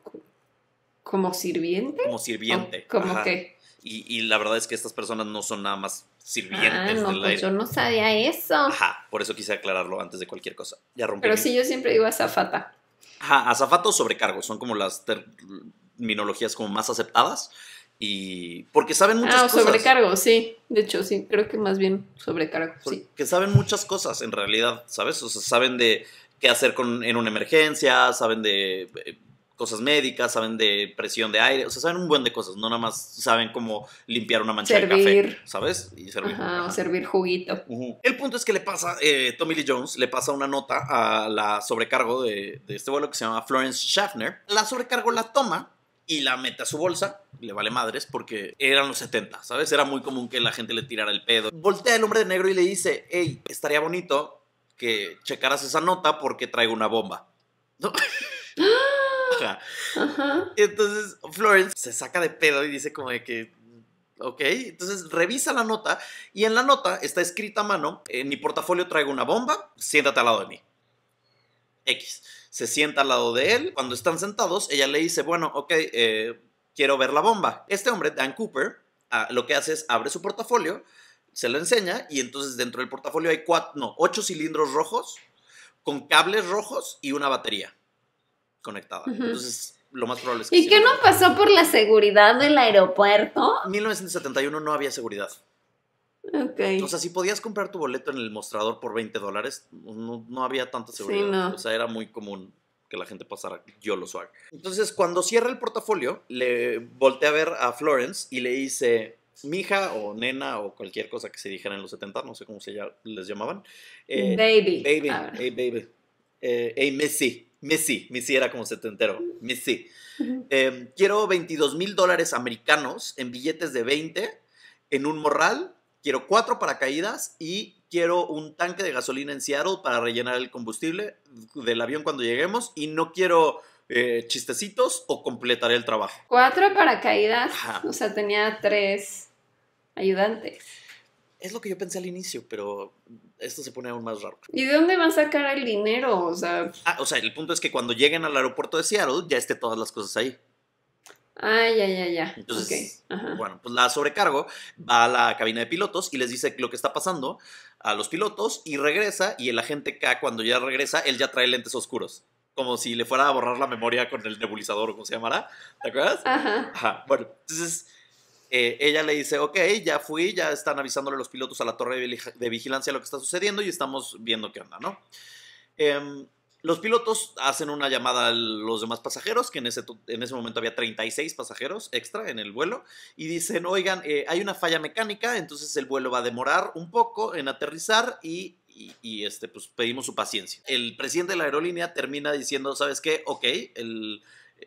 ¿Como sirviente? Como sirviente. ¿Como qué? Y, la verdad es que estas personas no son nada más sirvientes ah, no, pues Yo no sabía eso. Ajá, por eso quise aclararlo antes de cualquier cosa. Ya rompí. Pero si sí, yo siempre digo azafata. Ajá, azafato o sobrecargo son como las terminologías como más aceptadas y porque saben muchas ah, sobrecargo, sí. De hecho, sí, creo que más bien sobrecargo, porque saben muchas cosas en realidad, ¿sabes? O sea, saben de qué hacer con, en una emergencia, saben de eh, cosas médicas, saben de presión de aire, o sea, saben un buen de cosas, no nada más saben cómo limpiar una mancha de café, ¿sabes? Y servir. ah o servir juguito. El punto es que le pasa, eh, Tommy Lee Jones le pasa una nota a la sobrecargo de, de este vuelo que se llama Florence Schaffner. La sobrecargo la toma y la mete a su bolsa, le vale madres porque eran los 70, ¿sabes? Era muy común que la gente le tirara el pedo. Voltea el hombre de negro y le dice, hey, estaría bonito que checaras esa nota porque traigo una bomba. entonces Florence se saca de pedo y dice como de que ¿ok? Entonces revisa la nota y en la nota está escrita a mano, en mi portafolio traigo una bomba, siéntate al lado de mí. X se sienta al lado de él. Cuando están sentados, ella le dice, bueno, ok, eh, quiero ver la bomba. Este hombre, Dan Cooper, ah, lo que hace es abre su portafolio, se lo enseña y entonces dentro del portafolio hay cuatro, no, ocho cilindros rojos con cables rojos y una batería conectada. Entonces, lo más probable es que... ¿Y qué no pasó por la seguridad del aeropuerto? En 1971 no había seguridad. Okay. O sea, si podías comprar tu boleto en el mostrador por 20 dólares, no, había tanta seguridad. Sí, no. O sea, era muy común que la gente pasara yo lo swag. Entonces, cuando cierra el portafolio, le volteé a ver a Florence y le hice, mija o nena o cualquier cosa que se dijera en los 70, no sé cómo se les llamaban. Eh, baby. Baby, hey ah, eh, baby. hey eh, Missy, Missy, Missy era como setentero, Missy. quiero 22 mil dólares americanos en billetes de 20 en un morral quiero cuatro paracaídas y quiero un tanque de gasolina en Seattle para rellenar el combustible del avión cuando lleguemos y no quiero eh, chistecitos o completaré el trabajo. Cuatro paracaídas, o sea, tenía tres ayudantes. Es lo que yo pensé al inicio, pero esto se pone aún más raro. ¿Y de dónde va a sacar el dinero? O sea... Ah, o sea, el punto es que cuando lleguen al aeropuerto de Seattle ya esté todas las cosas ahí. Ay, ah, ya, ya, ya. Entonces, bueno, pues la sobrecargo, va a la cabina de pilotos y les dice lo que está pasando a los pilotos y regresa y el agente K cuando ya regresa, él ya trae lentes oscuros. Como si le fuera a borrar la memoria con el nebulizador o como se llamará. ¿Te acuerdas? Ajá. Bueno, entonces eh, ella le dice, ok, ya fui, ya están avisándole los pilotos a la torre de, vigilancia lo que está sucediendo y estamos viendo qué onda, ¿no? Eh, los pilotos hacen una llamada a los demás pasajeros, que en ese, en ese momento había 36 pasajeros extra en el vuelo, y dicen, oigan, eh, hay una falla mecánica, entonces el vuelo va a demorar un poco en aterrizar y este, pues pedimos su paciencia. El presidente de la aerolínea termina diciendo, ¿sabes qué? Ok,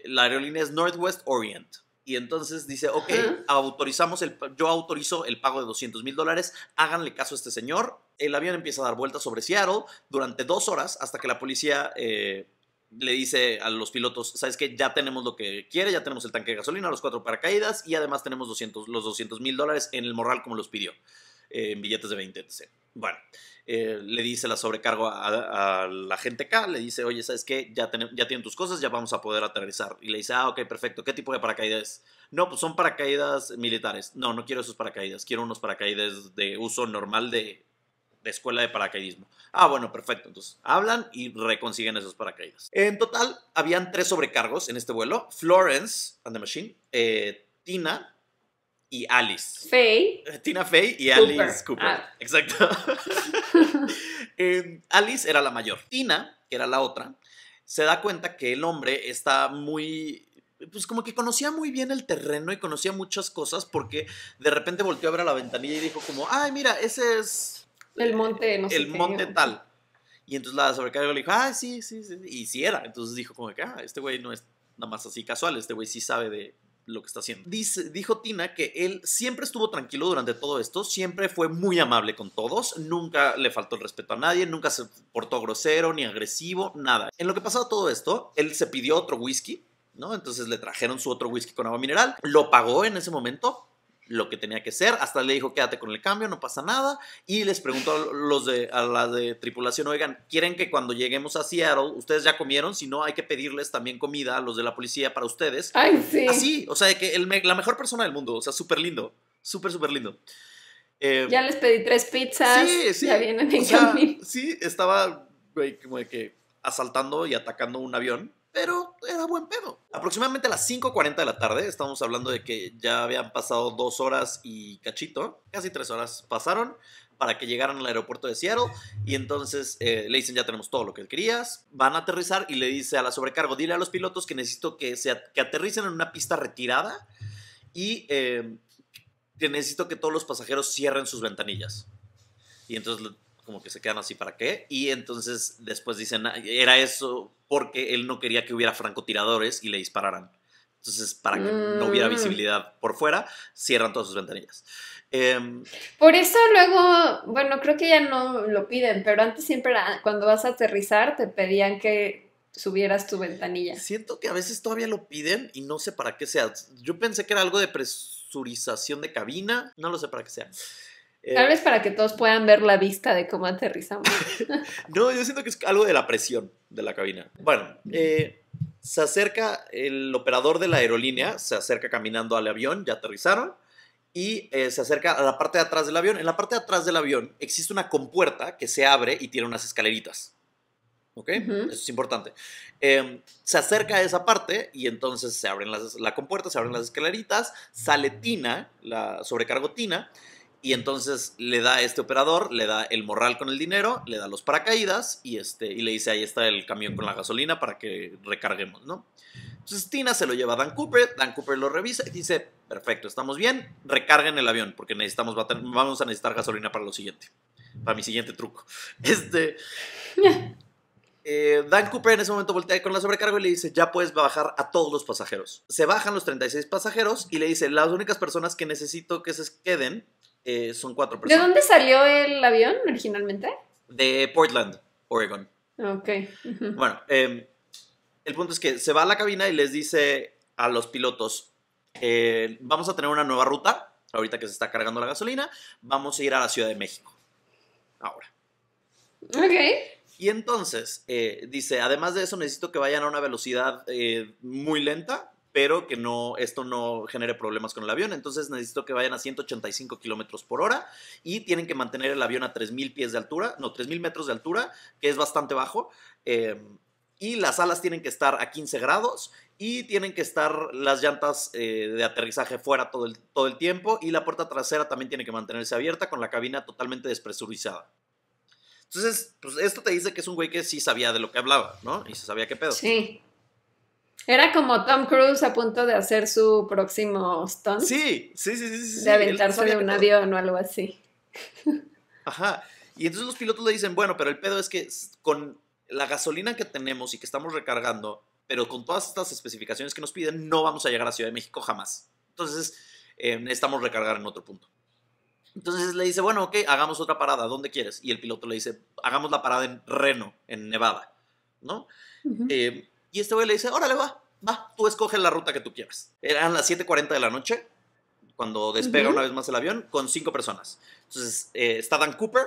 la aerolínea es Northwest Orient. Y entonces dice, ok, autorizamos, el, yo autorizo el pago de 200 mil dólares, háganle caso a este señor. El avión empieza a dar vueltas sobre Seattle durante dos horas hasta que la policía eh, le dice a los pilotos, sabes que ya tenemos lo que quiere, ya tenemos el tanque de gasolina, los cuatro paracaídas y además tenemos los 200 mil dólares en el morral como los pidió en billetes de 20, etc. Bueno, eh, le dice la sobrecargo a, la gente acá, le dice, oye, ¿sabes qué? Ya, tienen tus cosas, ya vamos a poder aterrizar. Y le dice, ah, ok, perfecto, ¿qué tipo de paracaídas? No, pues son paracaídas militares. No, no quiero esos paracaídas, quiero unos paracaídas de uso normal de, de escuela de paracaidismo. Ah, bueno, perfecto. Entonces hablan y reconsiguen esos paracaídas. En total, habían tres sobrecargos en este vuelo. Florence and the Machine, eh, Tina y Alice. Faye. Tina Fey y Alice Cooper. Ah. Exacto. Eh, Alice era la mayor. Tina, que era la otra, se da cuenta que el hombre está muy pues como que conocía muy bien el terreno y conocía muchas cosas porque de repente volteó a ver a la ventanilla y dijo como, ay, mira, ese es... El monte, no sé El monte tal. Y entonces la sobrecarga le dijo, ay, sí, sí, sí. Y sí era. Entonces dijo como que, ah, este güey no es nada más así casual, este güey sí sabe de, lo que está haciendo. Dice, dijo Tina que él siempre estuvo tranquilo durante todo esto, siempre fue muy amable con todos, nunca le faltó el respeto a nadie, nunca se portó grosero ni agresivo, nada. En lo que pasaba todo esto, él se pidió otro whisky, ¿no? Entonces le trajeron su otro whisky con agua mineral, lo pagó en ese momento, lo que tenía que ser, hasta le dijo quédate con el cambio, no pasa nada, y les preguntó a, los de, a la de tripulación, oigan, ¿quieren que cuando lleguemos a Seattle, ustedes ya comieron? Si no, hay que pedirles también comida a los de la policía para ustedes. Ay, sí. Así, o sea, que el, la mejor persona del mundo, o sea, súper lindo, súper, súper lindo. Eh, ya les pedí tres pizzas, sí, ya vienen en camino. Sí, estaba como de que asaltando y atacando un avión pero era buen pedo. Aproximadamente a las 5.40 de la tarde, estamos hablando de que ya habían pasado dos horas y cachito, casi tres horas pasaron para que llegaran al aeropuerto de Seattle y entonces eh, le dicen ya tenemos todo lo que querías, van a aterrizar y le dice a la sobrecargo, dile a los pilotos que necesito que, se, que aterricen en una pista retirada y eh, que necesito que todos los pasajeros cierren sus ventanillas. Y entonces como que se quedan así, ¿para qué? Y entonces después dicen, ah, era eso porque él no quería que hubiera francotiradores y le dispararan. Entonces, para que no hubiera mm. visibilidad por fuera, cierran todas sus ventanillas. Em, por eso luego, bueno, creo que ya no lo piden, pero antes siempre cuando vas a aterrizar te pedían que subieras tu ventanilla. Siento que a veces todavía lo piden y no sé para qué sea. Yo pensé que era algo de presurización de cabina, no lo sé para qué sea. Eh, Tal vez para que todos puedan ver la vista de cómo aterrizamos. no, yo siento que es algo de la presión de la cabina. Bueno, eh, se acerca el operador de la aerolínea, se acerca caminando al avión, ya aterrizaron, y eh, se acerca a la parte de atrás del avión. En la parte de atrás del avión existe una compuerta que se abre y tiene unas escaleritas. ¿Ok? Eso es importante. se acerca a esa parte y entonces se abren las, la compuerta, se abren las escaleritas, sale Tina, la sobrecargotina, y entonces le da a este operador, le da el morral con el dinero, le da los paracaídas y, este, y le dice, ahí está el camión con la gasolina para que recarguemos, ¿no? Entonces Tina se lo lleva a Dan Cooper, Dan Cooper lo revisa y dice, perfecto, estamos bien, recarguen el avión porque necesitamos, vamos a necesitar gasolina para lo siguiente, para mi siguiente truco. Este... Eh, Dan Cooper en ese momento voltea con la sobrecarga y le dice, ya puedes bajar a todos los pasajeros. Se bajan los 36 pasajeros y le dice, las únicas personas que necesito que se queden eh, son cuatro personas. ¿De dónde salió el avión originalmente? De Portland, Oregon. Ok. Bueno, em, el punto es que se va a la cabina y les dice a los pilotos, eh, vamos a tener una nueva ruta, ahorita que se está cargando la gasolina, vamos a ir a la Ciudad de México. Ahora. Ok. Y entonces, eh, dice, además de eso necesito que vayan a una velocidad muy lenta, pero que no, esto no genere problemas con el avión. Entonces necesito que vayan a 185 kilómetros por hora y tienen que mantener el avión a 3.000 pies de altura, no, 3.000 metros de altura, que es bastante bajo. Eh, y las alas tienen que estar a 15 grados y tienen que estar las llantas eh, de aterrizaje fuera todo el, todo el tiempo y la puerta trasera también tiene que mantenerse abierta con la cabina totalmente despresurizada. Entonces, pues esto te dice que es un güey que sí sabía de lo que hablaba, ¿no? Y se sabía qué pedo. Sí. Era como Tom Cruise a punto de hacer su próximo stunt. Sí, sí, sí, sí. de aventarse de un avión o algo así. Ajá. Y entonces los pilotos le dicen, bueno, pero el pedo es que con la gasolina que tenemos y que estamos recargando, pero con todas estas especificaciones que nos piden, no vamos a llegar a Ciudad de México jamás. Entonces, eh, necesitamos recargar en otro punto. Entonces le dice, bueno, ok, hagamos otra parada, ¿dónde quieres? Y el piloto le dice, hagamos la parada en Reno, en Nevada, ¿no? Y este güey le dice, órale, va, va, tú escoge la ruta que tú quieras. Eran las 7.40 de la noche, cuando despega una vez más el avión, con cinco personas. Entonces, eh, está Dan Cooper,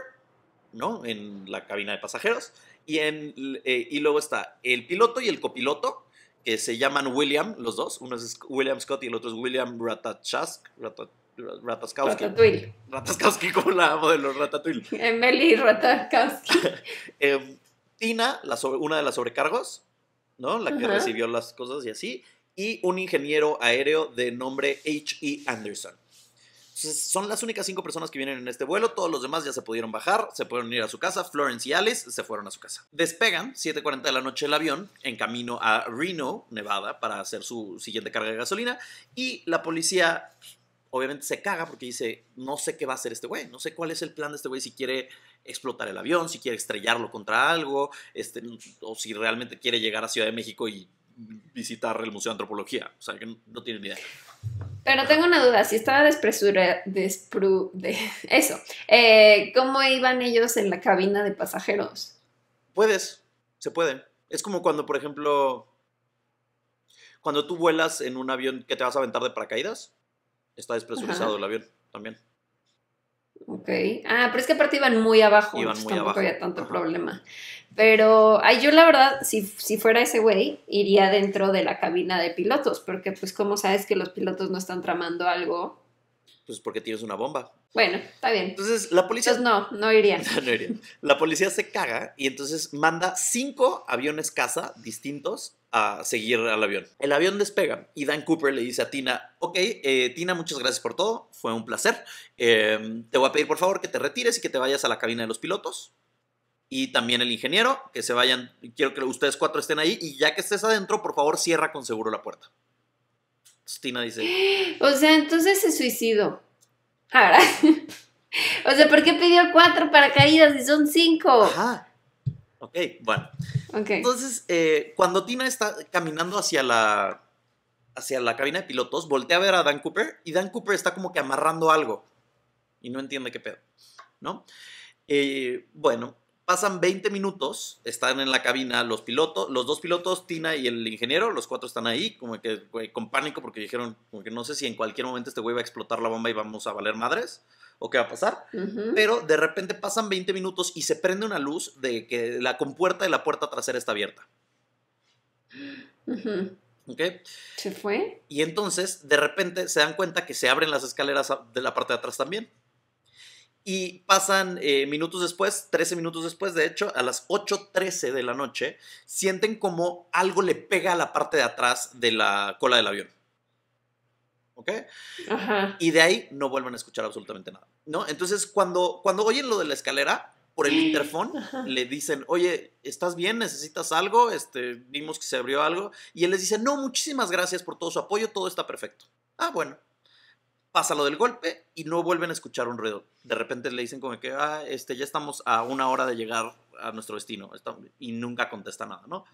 ¿no? En la cabina de pasajeros. Y, en, eh, y luego está el piloto y el copiloto, que se llaman William, los dos. Uno es William Scott y el otro es William Ratachask. Rataskowski. Rataskowski, como la amo de los Ratatouille. Emily Rataskowski. Em, Tina, una de las sobrecargos, ¿no? La que recibió las cosas y así, y un ingeniero aéreo de nombre H.E. Anderson. Entonces, son las únicas cinco personas que vienen en este vuelo. Todos los demás ya se pudieron bajar, se pudieron ir a su casa. Florence y Alice se fueron a su casa. Despegan 7:40 de la noche el avión en camino a Reno, Nevada, para hacer su siguiente carga de gasolina. Y la policía obviamente se caga porque dice, no sé qué va a hacer este güey, no sé cuál es el plan de este güey, si quiere explotar el avión, si quiere estrellarlo contra algo, este, o si realmente quiere llegar a Ciudad de México y visitar el Museo de Antropología. O sea, que no, tiene ni idea. Pero tengo una duda, si estaba despresura, de, eso, eh, ¿cómo iban ellos en la cabina de pasajeros? Puedes, se pueden Es como cuando, por ejemplo, cuando tú vuelas en un avión que te vas a aventar de paracaídas, Está despresurizado el avión también. Ok. Ah, pero es que aparte iban muy abajo. Iban muy tampoco había tanto problema. Pero, ay, yo la verdad, si, si fuera ese güey, iría dentro de la cabina de pilotos, porque pues como sabes que los pilotos no están tramando algo pues porque tienes una bomba. Bueno, está bien. Entonces la policía... Pues no, no irían. no irían. La policía se caga y entonces manda cinco aviones caza distintos a seguir al avión. El avión despega y Dan Cooper le dice a Tina, ok, eh, Tina, muchas gracias por todo, fue un placer. Em, te voy a pedir por favor que te retires y que te vayas a la cabina de los pilotos. Y también el ingeniero, que se vayan, quiero que ustedes cuatro estén ahí y ya que estés adentro, por favor cierra con seguro la puerta. Tina dice. O sea, entonces se suicidó. Ahora. o sea, ¿por qué pidió cuatro paracaídas y son cinco? Ajá. Ok, bueno. Okay. Entonces, eh, cuando Tina está caminando hacia la, hacia la cabina de pilotos, voltea a ver a Dan Cooper y Dan Cooper está como que amarrando algo y no entiende qué pedo, ¿no? Eh, bueno, Pasan 20 minutos, están en la cabina los pilotos, los dos pilotos, Tina y el ingeniero, los cuatro están ahí, como que con pánico porque dijeron, como que no sé si en cualquier momento este güey va a explotar la bomba y vamos a valer madres o qué va a pasar. Pero de repente pasan 20 minutos y se prende una luz de que la compuerta de la puerta trasera está abierta. ¿Se fue? Y entonces, de repente, se dan cuenta que se abren las escaleras de la parte de atrás también. Y pasan eh, minutos después, 13 minutos después, de hecho, a las 8.13 de la noche, sienten como algo le pega a la parte de atrás de la cola del avión. ¿Ok? Y de ahí no vuelven a escuchar absolutamente nada. ¿No? Entonces, cuando, cuando oyen lo de la escalera, por el interfón le dicen, oye, ¿estás bien? ¿Necesitas algo? Este, vimos que se abrió algo. Y él les dice, no, muchísimas gracias por todo su apoyo, todo está perfecto. Ah, bueno pasa lo del golpe y no vuelven a escuchar un ruido. De repente le dicen como que, ah, este, ya estamos a una hora de llegar a nuestro destino y nunca contesta nada, ¿no?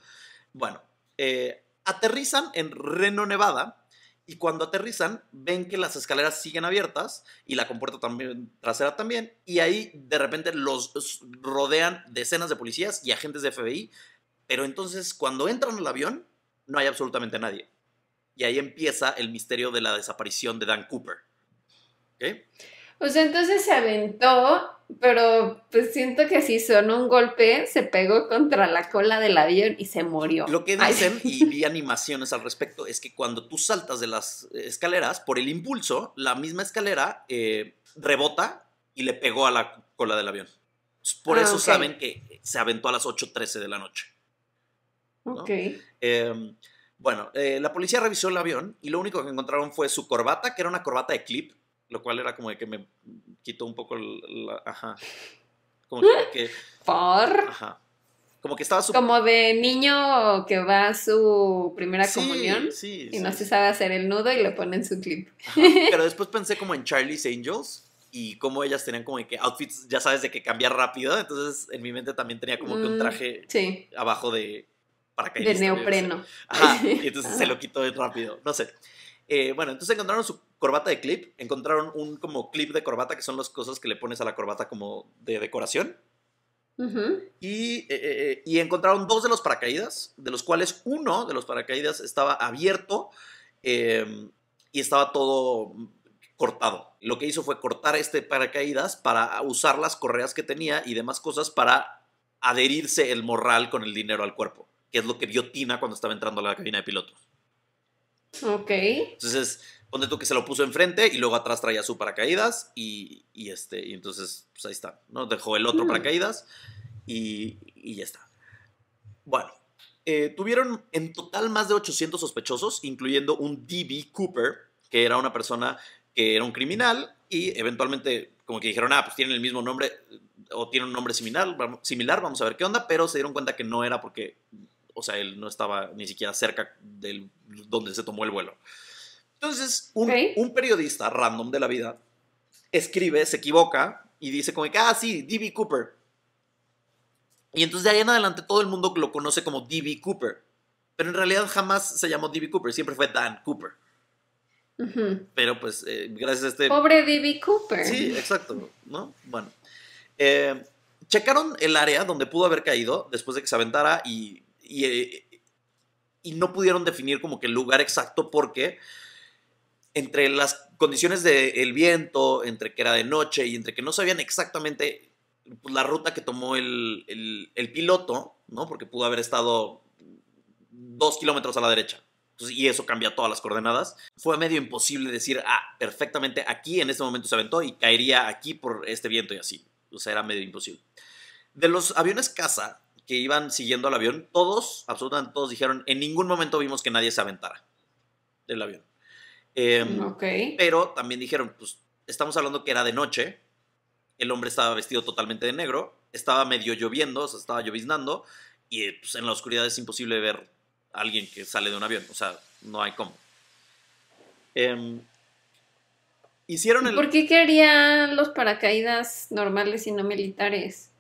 Bueno, eh, aterrizan en Reno, Nevada y cuando aterrizan ven que las escaleras siguen abiertas y la compuerta también, trasera también y ahí de repente los rodean decenas de policías y agentes de FBI, pero entonces cuando entran al avión no hay absolutamente nadie. Y ahí empieza el misterio de la desaparición de Dan Cooper. ¿Okay? O sea, entonces se aventó, pero pues siento que si sonó un golpe, se pegó contra la cola del avión y se murió. Lo que dicen, y vi animaciones al respecto, es que cuando tú saltas de las escaleras, por el impulso, la misma escalera eh, rebota y le pegó a la cola del avión. Por ah, eso saben que se aventó a las 8.13 de la noche. Ok. Em, bueno, eh, la policía revisó el avión y lo único que encontraron fue su corbata, que era una corbata de clip, lo cual era como de que me quitó un poco la, ajá. Como que, ¿Por? Ajá. Como que estaba su... Como de niño que va a su primera comunión y no se sabe hacer el nudo y le ponen su clip. Pero después pensé como en Charlie's Angels y como ellas tenían como que outfits, ya sabes, de que cambiar rápido. Entonces en mi mente también tenía como que un mm, traje abajo de para De neopreno. Ajá, y entonces se lo quitó rápido. No sé. Eh, bueno, entonces encontraron su corbata de clip, encontraron un como clip de corbata, que son las cosas que le pones a la corbata como de decoración. y, eh, eh, y, encontraron dos de los paracaídas, de los cuales uno de los paracaídas estaba abierto em, y estaba todo cortado. Lo que hizo fue cortar este paracaídas para usar las correas que tenía y demás cosas para adherirse el morral con el dinero al cuerpo, que es lo que vio Tina cuando estaba entrando a la cabina de pilotos. Ok. Entonces, ponte tú que se lo puso enfrente y luego atrás traía su paracaídas y, y este, y entonces, pues ahí está, ¿no? Dejó el otro mm. paracaídas y, y, ya está. Bueno, eh, tuvieron en total más de 800 sospechosos, incluyendo un DB Cooper, que era una persona que era un criminal y eventualmente como que dijeron, ah, pues tienen el mismo nombre o tienen un nombre similar, vamos a ver qué onda, pero se dieron cuenta que no era porque o sea, él no estaba ni siquiera cerca del donde se tomó el vuelo. Entonces, un, periodista random de la vida escribe, se equivoca y dice como que, ah, sí, D.B. Cooper. Y entonces de ahí en adelante todo el mundo lo conoce como D.B. Cooper. Pero en realidad jamás se llamó D.B. Cooper, siempre fue Dan Cooper. Pero pues, eh, gracias a este. Pobre D.B. Cooper. Sí, exacto, ¿no? Bueno. Eh, checaron el área donde pudo haber caído después de que se aventara y eh, y, no pudieron definir como que el lugar exacto porque entre las condiciones del viento, entre que era de noche y entre que no sabían exactamente pues, la ruta que tomó el, el, piloto, ¿no? Porque pudo haber estado dos kilómetros a la derecha. Pues, y eso cambia todas las coordenadas. Fue medio imposible decir, ah, perfectamente aquí en este momento se aventó y caería aquí por este viento y así. O sea, era medio imposible. De los aviones caza, que iban siguiendo al avión, todos, absolutamente todos dijeron, en ningún momento vimos que nadie se aventara del avión. Em, mm, pero también dijeron, pues estamos hablando que era de noche, el hombre estaba vestido totalmente de negro, estaba medio lloviendo, o sea, estaba lloviznando, y pues, en la oscuridad es imposible ver a alguien que sale de un avión, o sea, no hay cómo. Em, hicieron ¿Por qué querían los paracaídas normales y no militares?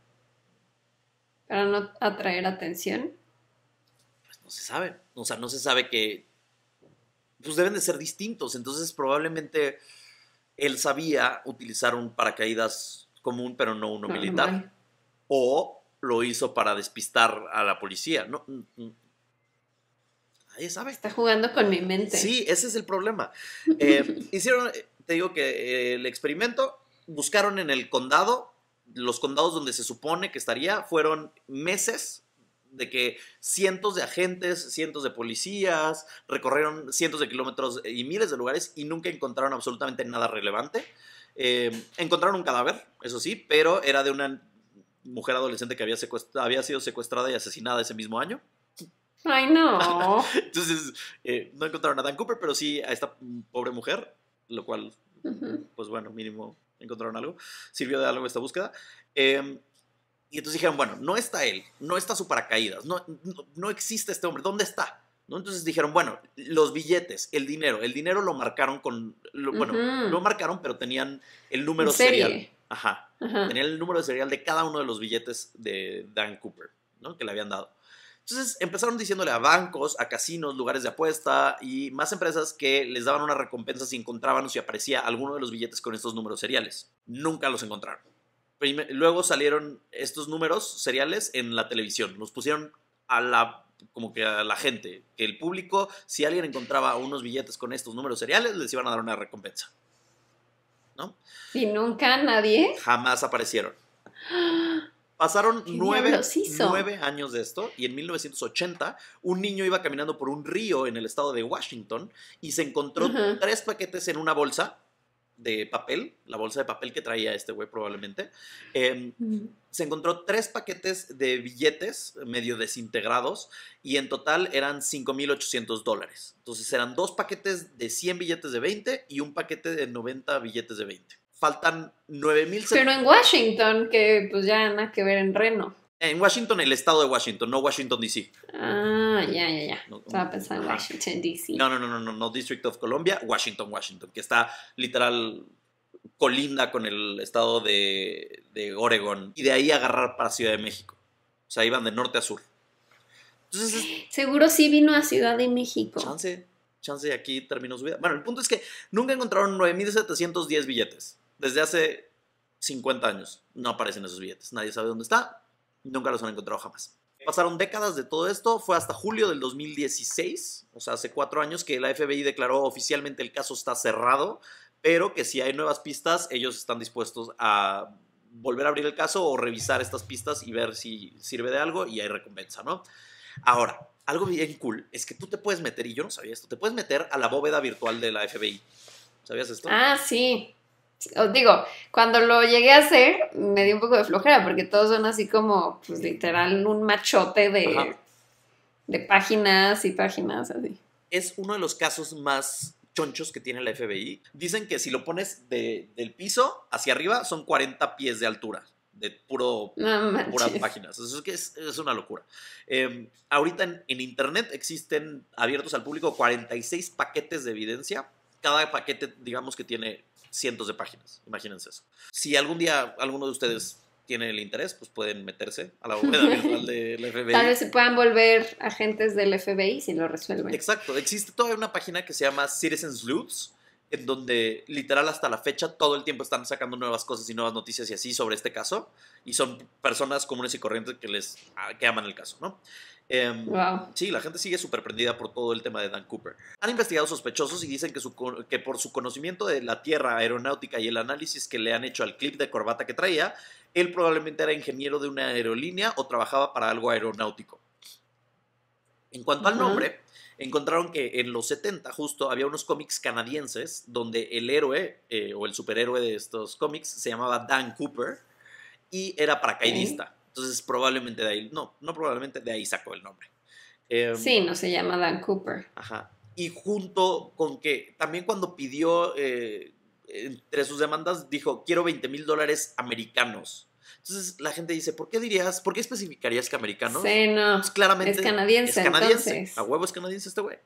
para no atraer atención? Pues no se sabe. O sea, no se sabe que. Pues deben de ser distintos. Entonces, probablemente él sabía utilizar un paracaídas común, pero no uno militar. O lo hizo para despistar a la policía. No, mm, mm. Ahí sabe. Está jugando con mi mente. Sí, ese es el problema. Eh, hicieron, eh, te digo que eh, el experimento, buscaron en el condado los condados donde se supone que estaría fueron meses de que cientos de agentes, cientos de policías recorrieron cientos de kilómetros y miles de lugares y nunca encontraron absolutamente nada relevante. Eh, encontraron un cadáver, eso sí, pero era de una mujer adolescente que había, sido secuestrada y asesinada ese mismo año. Ay, no. Entonces, eh, no encontraron a Dan Cooper, pero sí a esta pobre mujer, lo cual, pues bueno, mínimo encontraron algo, sirvió de algo esta búsqueda. Em, y entonces dijeron, bueno, no está él, no está su paracaídas, no, no, existe este hombre, ¿dónde está? ¿No? Entonces dijeron, bueno, los billetes, el dinero, el dinero lo marcaron con, bueno, lo marcaron, pero tenían el número serial. Ajá. Tenían el número serial de cada uno de los billetes de Dan Cooper, ¿no? Que le habían dado. Entonces empezaron diciéndole a bancos, a casinos, lugares de apuesta y más empresas que les daban una recompensa si encontraban o si aparecía alguno de los billetes con estos números seriales. Nunca los encontraron. luego salieron estos números seriales en la televisión. Los pusieron a la como que a la gente, que el público, si alguien encontraba unos billetes con estos números seriales, les iban a dar una recompensa. ¿No? Y nunca nadie. Jamás aparecieron. ¡Ah! Pasaron nueve, años de esto y en 1980 un niño iba caminando por un río en el estado de Washington y se encontró tres paquetes en una bolsa de papel, la bolsa de papel que traía este güey probablemente. Em, mm. Se encontró tres paquetes de billetes medio desintegrados y en total eran 5.800 dólares. Entonces eran dos paquetes de 100 billetes de 20 y un paquete de 90 billetes de 20 faltan 9.000... Pero en Washington, que pues ya nada que ver en Reno. En Washington, el estado de Washington, no Washington DC. Ah, ya, ya, ya. Estaba pensando en Washington DC. No, no, no, no, no, District of Columbia, Washington, Washington, que está literal colinda con el estado de, de Oregon y de ahí agarrar para Ciudad de México. O sea, iban de norte a sur. Seguro sí vino a Ciudad de México. Chance, chance, aquí terminó su vida. Bueno, el punto es que nunca encontraron 9.710 billetes desde hace 50 años no aparecen esos billetes. Nadie sabe dónde está, nunca los han encontrado jamás. Pasaron décadas de todo esto, fue hasta julio del 2016, o sea, hace cuatro años que la FBI declaró oficialmente el caso está cerrado, pero que si hay nuevas pistas, ellos están dispuestos a volver a abrir el caso o revisar estas pistas y ver si sirve de algo y hay recompensa, ¿no? Ahora, algo bien cool es que tú te puedes meter, y yo no sabía esto, te puedes meter a la bóveda virtual de la FBI. ¿Sabías esto? Ah, sí os digo, cuando lo llegué a hacer, me dio un poco de flojera, porque todos son así como, pues literal, un machote de, de páginas y páginas así. Es uno de los casos más chonchos que tiene la FBI. Dicen que si lo pones de, del piso hacia arriba, son 40 pies de altura de puro, puras páginas. es que es, una locura. Em, ahorita en, en, Internet existen abiertos al público 46 paquetes de evidencia. Cada paquete, digamos que tiene cientos de páginas. Imagínense eso. Si algún día alguno de ustedes tiene el interés, pues pueden meterse a la bóveda virtual del FBI. Tal vez se puedan volver agentes del FBI si lo resuelven. Exacto. Existe todavía una página que se llama Citizens Sluts en donde literal hasta la fecha todo el tiempo están sacando nuevas cosas y nuevas noticias y así sobre este caso. Y son personas comunes y corrientes que les aman el caso, ¿no? Em, sí, la gente sigue superprendida por todo el tema de Dan Cooper. Han investigado sospechosos y dicen que, que por su conocimiento de la tierra aeronáutica y el análisis que le han hecho al clip de corbata que traía, él probablemente era ingeniero de una aerolínea o trabajaba para algo aeronáutico. En cuanto al nombre, encontraron que en los 70 justo había unos cómics canadienses donde el héroe eh, o el superhéroe de estos cómics se llamaba Dan Cooper y era paracaidista. Entonces probablemente de ahí, no, no probablemente de ahí sacó el nombre. Em, sí, no se llama Dan Cooper. Ajá. Y junto con que también cuando pidió, eh, entre sus demandas, dijo, quiero 20 mil dólares americanos entonces la gente dice, ¿por qué dirías, por qué especificarías que americano? Sí, no. Pues claramente es canadiense. Es A huevo es canadiense este güey.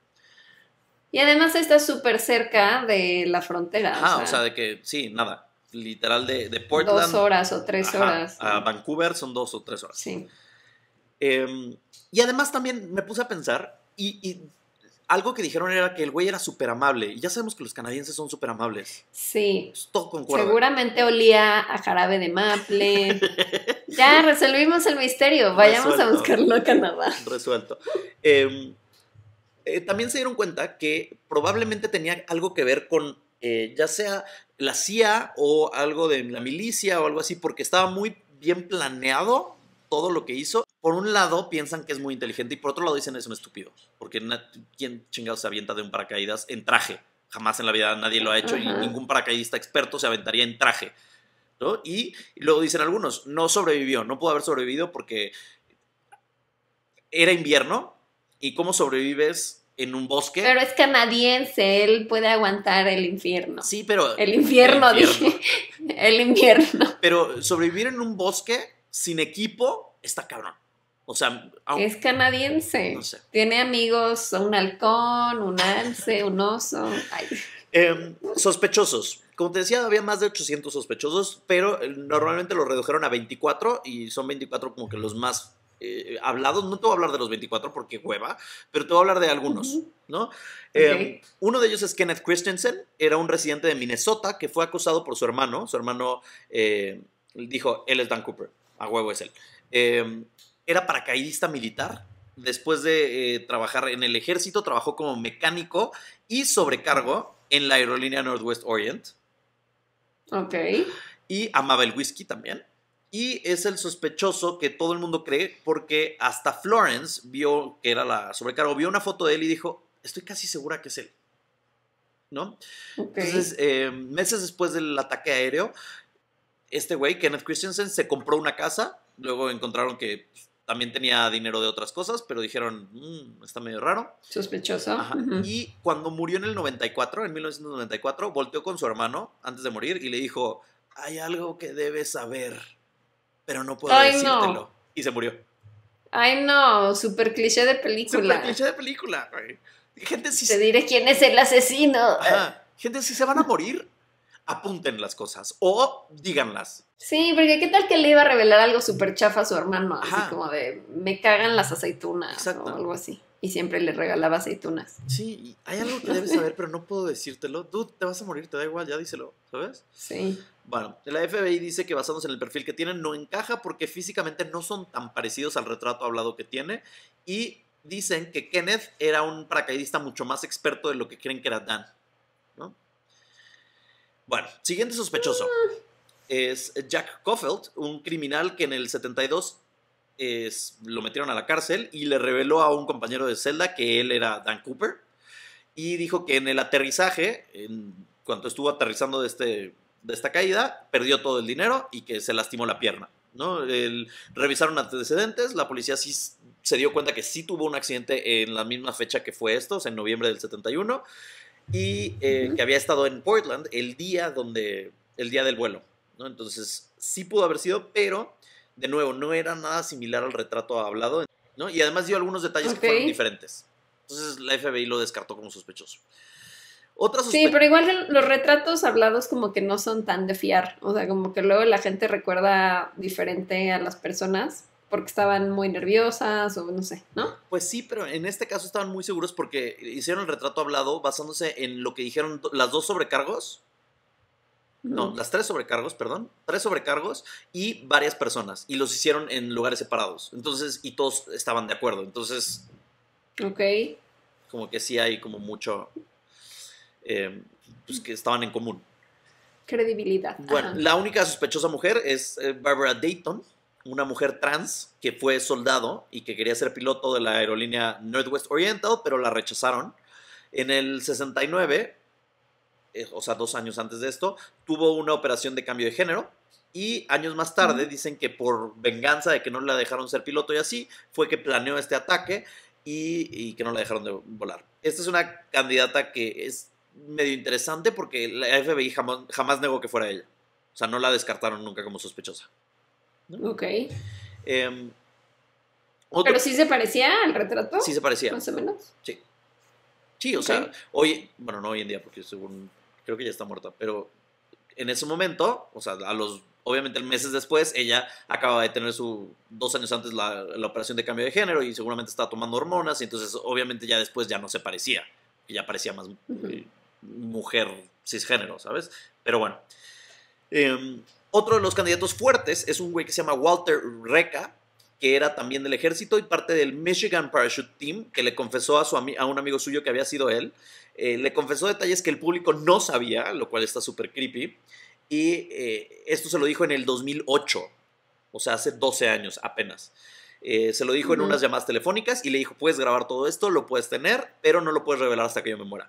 Y además está súper cerca de la frontera. Ah, o, sea, de que sí, nada. Literal de, de Portland. Dos horas o tres horas. A Vancouver son dos o tres horas. Sí. Em, y además también me puse a pensar, y algo que dijeron era que el güey era súper amable. Y ya sabemos que los canadienses son súper amables. Sí. Pues, todo Seguramente olía a jarabe de maple. ya resolvimos el misterio. Vayamos a buscarlo a Canadá. Resuelto. Em, eh, también se dieron cuenta que probablemente tenía algo que ver con eh, ya sea la CIA o algo de la milicia o algo así, porque estaba muy bien planeado todo lo que hizo, por un lado piensan que es muy inteligente y por otro lado dicen es un estúpido, porque ¿quién chingado se avienta de un paracaídas en traje? Jamás en la vida nadie lo ha hecho y ningún paracaidista experto se aventaría en traje. Y luego dicen algunos, no sobrevivió, no pudo haber sobrevivido porque era invierno y cómo sobrevives en un bosque. Pero es canadiense, él puede aguantar el infierno. Sí, pero... El infierno, el infierno. dije. El invierno. Pero sobrevivir en un bosque sin equipo, está cabrón. O sea, es canadiense. Tiene amigos, un halcón, un alce, un oso. Em, sospechosos. Como te decía, había más de 800 sospechosos, pero eh, normalmente los redujeron a 24 y son 24 como que los más eh, hablados. No te voy a hablar de los 24 porque hueva, pero te voy a hablar de algunos, ¿no? Em, uno de ellos es Kenneth Christensen, era un residente de Minnesota que fue acusado por su hermano. Su hermano eh, dijo, él es Dan Cooper. A huevo es él. Em, era paracaidista militar. Después de eh, trabajar en el ejército, trabajó como mecánico y sobrecargo en la aerolínea Northwest Orient. Ok. Y amaba el whisky también. Y es el sospechoso que todo el mundo cree porque hasta Florence vio que era la sobrecargo, vio una foto de él y dijo, estoy casi segura que es él. ¿No? Entonces, em, meses después del ataque aéreo, este güey, Kenneth Christensen, se compró una casa, luego encontraron que pues, también tenía dinero de otras cosas, pero dijeron, mm, está medio raro. Sospechoso. Y cuando murió en el 94, en 1994, volteó con su hermano antes de morir y le dijo, hay algo que debes saber, pero no puedo decírtelo. Y se murió. Ay, no, super cliché de película. Super cliché de película, Gente, si... Te diré quién es el asesino. Gente, si se van a morir, apunten las cosas o díganlas. Sí, porque qué tal que le iba a revelar algo súper chafa a su hermano, así como de me cagan las aceitunas o algo así. Y siempre le regalaba aceitunas. Sí, hay algo que debes saber, pero no puedo decírtelo. Dude, te vas a morir, te da igual, ya díselo, ¿sabes? Sí. Bueno, la FBI dice que basándose en el perfil que tienen no encaja porque físicamente no son tan parecidos al retrato hablado que tiene y dicen que Kenneth era un paracaidista mucho más experto de lo que creen que era Dan, ¿no? Bueno, siguiente sospechoso es Jack Coffelt, un criminal que en el 72 es, lo metieron a la cárcel y le reveló a un compañero de celda que él era Dan Cooper y dijo que en el aterrizaje, en, cuando estuvo aterrizando de, este, de esta caída, perdió todo el dinero y que se lastimó la pierna. ¿no? revisaron antecedentes, la policía sí se dio cuenta que sí tuvo un accidente en la misma fecha que fue estos, en noviembre del 71, y eh, que había estado en Portland el día donde el día del vuelo, ¿no? Entonces sí pudo haber sido, pero de nuevo no era nada similar al retrato hablado, ¿no? Y además dio algunos detalles que fueron diferentes. Entonces la FBI lo descartó como sospechoso. Otra sí, pero igual los retratos hablados como que no son tan de fiar, o sea, como que luego la gente recuerda diferente a las personas porque estaban muy nerviosas o no sé, ¿no? Pues sí, pero en este caso estaban muy seguros porque hicieron el retrato hablado basándose en lo que dijeron las dos sobrecargos. No, las tres sobrecargos, perdón. Tres sobrecargos y varias personas. Y los hicieron en lugares separados. Entonces, y todos estaban de acuerdo. Entonces. Ok. Como que sí hay como mucho. Em, pues que estaban en común. Credibilidad. Bueno, la única sospechosa mujer es eh, Barbara Dayton, una mujer trans que fue soldado y que quería ser piloto de la aerolínea Northwest Oriental, pero la rechazaron. En el 69, eh, o sea, dos años antes de esto, tuvo una operación de cambio de género y años más tarde dicen que por venganza de que no la dejaron ser piloto y así, fue que planeó este ataque y, que no la dejaron de volar. Esta es una candidata que es medio interesante porque la FBI jamás, jamás negó que fuera ella. O sea, no la descartaron nunca como sospechosa. Ok. Em, pero sí se parecía al retrato. Sí se parecía. Más o menos. Sí. Sí, o sea, hoy, bueno, no hoy en día, porque según, creo que ya está muerta, pero en ese momento, o sea, a los, obviamente meses después, ella acaba de tener su, dos años antes la, operación de cambio de género y seguramente estaba tomando hormonas, y entonces obviamente ya después ya no se parecía, ya parecía más eh, mujer cisgénero, ¿sabes? Pero bueno. Em, otro de los candidatos fuertes es un güey que se llama Walter Reca, que era también del ejército y parte del Michigan Parachute Team, que le confesó a, su a un amigo suyo que había sido él. Eh, le confesó detalles que el público no sabía, lo cual está súper creepy. Y eh, esto se lo dijo en el 2008, o sea, hace 12 años apenas. Eh, se lo dijo en unas llamadas telefónicas y le dijo, puedes grabar todo esto, lo puedes tener, pero no lo puedes revelar hasta que yo me muera.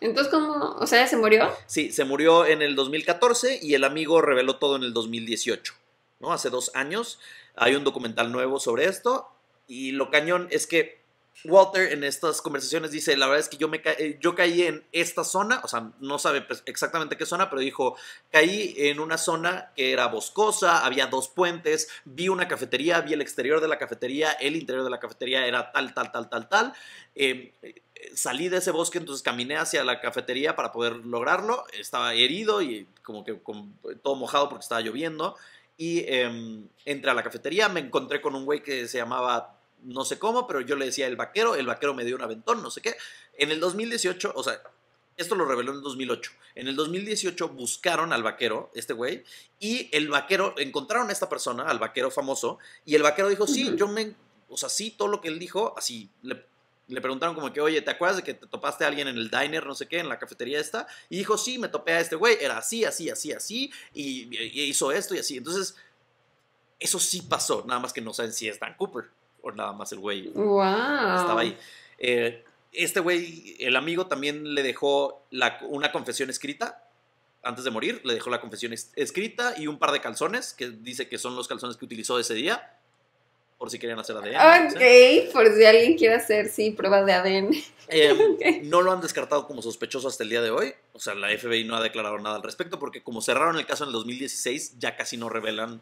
Entonces, ¿cómo? O sea, ¿se murió? Sí, se murió en el 2014 y el amigo reveló todo en el 2018, ¿no? Hace dos años. Hay un documental nuevo sobre esto y lo cañón es que Walter en estas conversaciones dice, la verdad es que yo, me eh, yo caí en esta zona, o sea, no sabe pues, exactamente qué zona, pero dijo, caí en una zona que era boscosa, había dos puentes, vi una cafetería, vi el exterior de la cafetería, el interior de la cafetería era tal, tal, tal, tal, tal. Eh, salí de ese bosque, entonces caminé hacia la cafetería para poder lograrlo. Estaba herido y como que todo mojado porque estaba lloviendo. Y em, entré a la cafetería, me encontré con un güey que se llamaba no sé cómo, pero yo le decía el vaquero, el vaquero me dio un aventón, no sé qué. En el 2018, o sea, esto lo reveló en el 2008. En el 2018 buscaron al vaquero, este güey, y el vaquero, encontraron a esta persona, al vaquero famoso, y el vaquero dijo, sí, yo me, o sea, sí, todo lo que él dijo, así, le le preguntaron como que, oye, ¿te acuerdas de que te topaste a alguien en el diner, no sé qué, en la cafetería esta? Y dijo, sí, me topé a este güey, era así, así, así, así, y, hizo esto y así. Entonces, eso sí pasó, nada más que no saben si es Dan Cooper o nada más el güey estaba ahí. Eh, este güey, el amigo también le dejó una confesión escrita antes de morir, le dejó la confesión escrita y un par de calzones que dice que son los calzones que utilizó ese día por si querían hacer ADN. Ok, por si alguien quiere hacer, sí, pruebas de ADN. Eh, no lo han descartado como sospechoso hasta el día de hoy. O sea, la FBI no ha declarado nada al respecto porque como cerraron el caso en el 2016, ya casi no revelan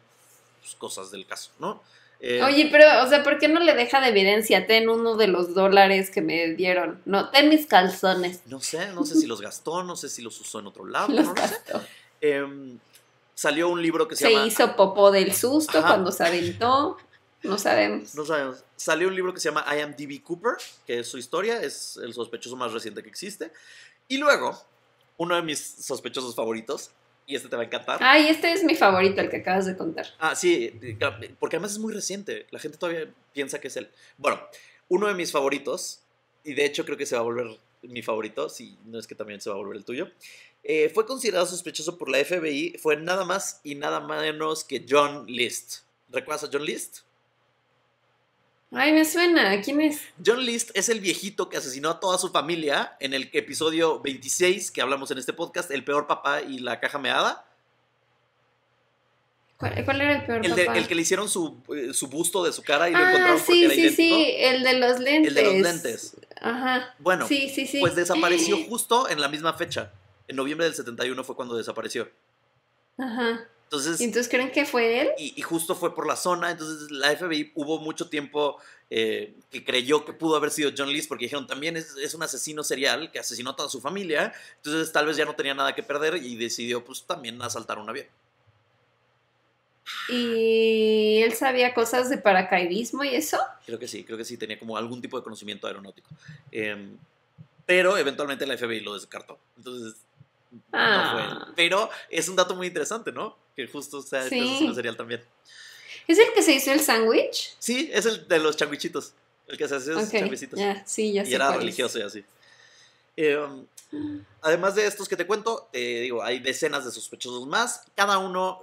pues, cosas del caso, ¿no? Eh, Oye, pero, o sea, ¿por qué no le deja de evidencia? Ten uno de los dólares que me dieron. No, ten mis calzones. No sé, no sé si los gastó, no sé si los usó en otro lado, no, sé. Em, salió un libro que se, llama... Se hizo popó del susto cuando se aventó. No sabemos. No sabemos. Salió un libro que se llama I Am D.B. Cooper, que es su historia, es el sospechoso más reciente que existe. Y luego, uno de mis sospechosos favoritos, y este te va a encantar. Ay, este es mi favorito, el que acabas de contar. Ah, sí, porque además es muy reciente. La gente todavía piensa que es él. Bueno, uno de mis favoritos, y de hecho creo que se va a volver mi favorito, si no es que también se va a volver el tuyo, eh, fue considerado sospechoso por la FBI, fue nada más y nada menos que John List. ¿Recuerdas a John List? Ay, me suena. ¿Quién es? John List es el viejito que asesinó a toda su familia en el episodio 26 que hablamos en este podcast, El peor papá y la caja meada. ¿Cuál, era el peor papá? el que le hicieron eh, su, busto de su cara y lo ah, encontraron porque era sí, sí, sí, el de los lentes. El de los lentes. Ajá. Bueno, sí, sí, pues desapareció justo en la misma fecha. En noviembre del 71 fue cuando desapareció. Ajá. Entonces, creen que fue él? Y, justo fue por la zona, entonces la FBI hubo mucho tiempo eh, que creyó que pudo haber sido John Lee, porque dijeron también es, un asesino serial que asesinó a toda su familia, entonces tal vez ya no tenía nada que perder y decidió pues también asaltar un avión. ¿Y él sabía cosas de paracaidismo y eso? Creo que sí, creo que sí, tenía como algún tipo de conocimiento aeronáutico. Em, pero eventualmente la FBI lo descartó, entonces ah. no fue ah. él. Pero es un dato muy interesante, ¿no? que justo sea, eso cereal también. ¿Es el que se hizo el sándwich? Sí, es el de los changuichitos. El que se hace los okay. sí, ya y era religioso y así. Em, además de estos que te cuento, digo, hay decenas de sospechosos más. Cada uno,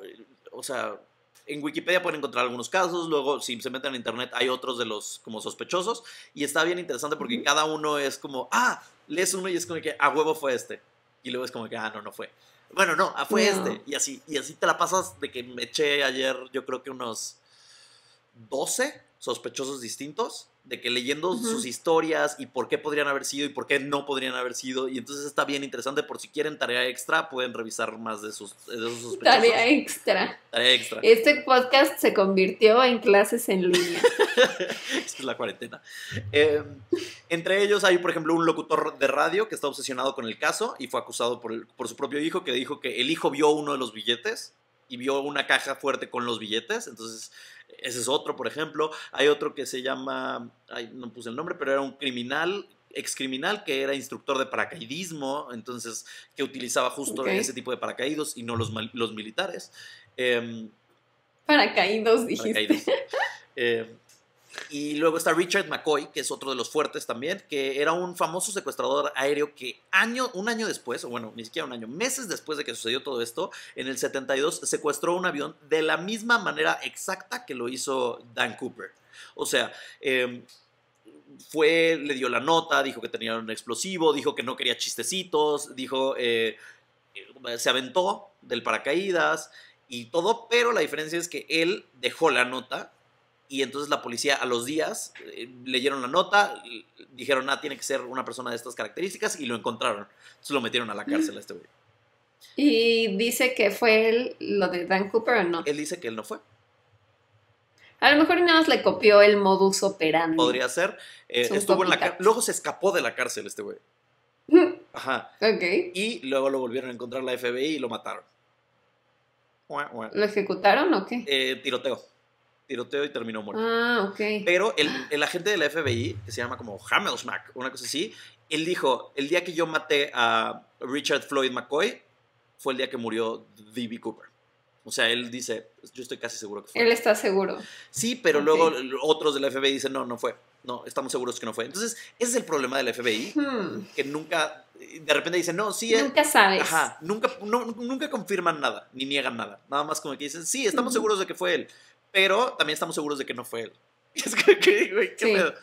o sea, en Wikipedia pueden encontrar algunos casos. Luego, si se meten en internet, hay otros de los como sospechosos. Y está bien interesante porque cada uno es como, ah, lees uno y es como que a ah, huevo fue este. Y luego es como que, ah, no, no fue. Bueno, no, ah, fue este. Y así, y así te la pasas de que me eché ayer, yo creo que unos 12 sospechosos distintos, de que leyendo sus historias y por qué podrían haber sido y por qué no podrían haber sido. Y entonces está bien interesante, por si quieren tarea extra, pueden revisar más de, sus, esos sospechosos. Tarea extra. extra. Este podcast se convirtió en clases en línea. es la cuarentena. Eh, entre ellos hay, por ejemplo, un locutor de radio que está obsesionado con el caso y fue acusado por, por su propio hijo, que dijo que el hijo vio uno de los billetes y vio una caja fuerte con los billetes. Entonces, ese es otro, por ejemplo. Hay otro que se llama, no puse el nombre, pero era un criminal excriminal que era instructor de paracaidismo, entonces que utilizaba justo ese tipo de paracaídos y no los, los militares. Em, paracaídos, dijiste. Em, y luego está Richard McCoy, que es otro de los fuertes también, que era un famoso secuestrador aéreo que año, un año después, o bueno, ni siquiera un año, meses después de que sucedió todo esto, en el 72 secuestró un avión de la misma manera exacta que lo hizo Dan Cooper. O sea, em, fue, le dio la nota, dijo que tenía un explosivo, dijo que no quería chistecitos, dijo, eh, eh, se aventó del paracaídas y todo, pero la diferencia es que él dejó la nota y entonces la policía a los días eh, leyeron la nota, dijeron, ah, tiene que ser una persona de estas características y lo encontraron. Entonces lo metieron a la cárcel este güey. ¿Y dice que fue él, lo de Dan Cooper o no? Él dice que él no fue. A lo mejor nada más le copió el modus operandi. Podría ser. Eh, estuvo en la Luego se escapó de la cárcel este güey. Mm. Ajá. Ok. Y luego lo volvieron a encontrar la FBI y lo mataron. ¿Lo ejecutaron o qué? Eh, tiroteo tiroteo y terminó muerto. Ah, ok. Pero el, el agente de la FBI, que se llama como Hammelsmack, una cosa así, él dijo, el día que yo maté a Richard Floyd McCoy fue el día que murió D.B. Cooper. O sea, él dice, yo estoy casi seguro que fue. Él está seguro. Sí, pero luego otros de la FBI dicen, no, no fue. No, estamos seguros que no fue. Entonces, ese es el problema de la FBI, hmm. que nunca, de repente dicen, no, sí. Eh". Nunca sabes. Ajá, nunca, no, nunca confirman nada, ni niegan nada. Nada más como que dicen, sí, estamos seguros de que fue él. Pero también estamos seguros de que no fue él. Es que, qué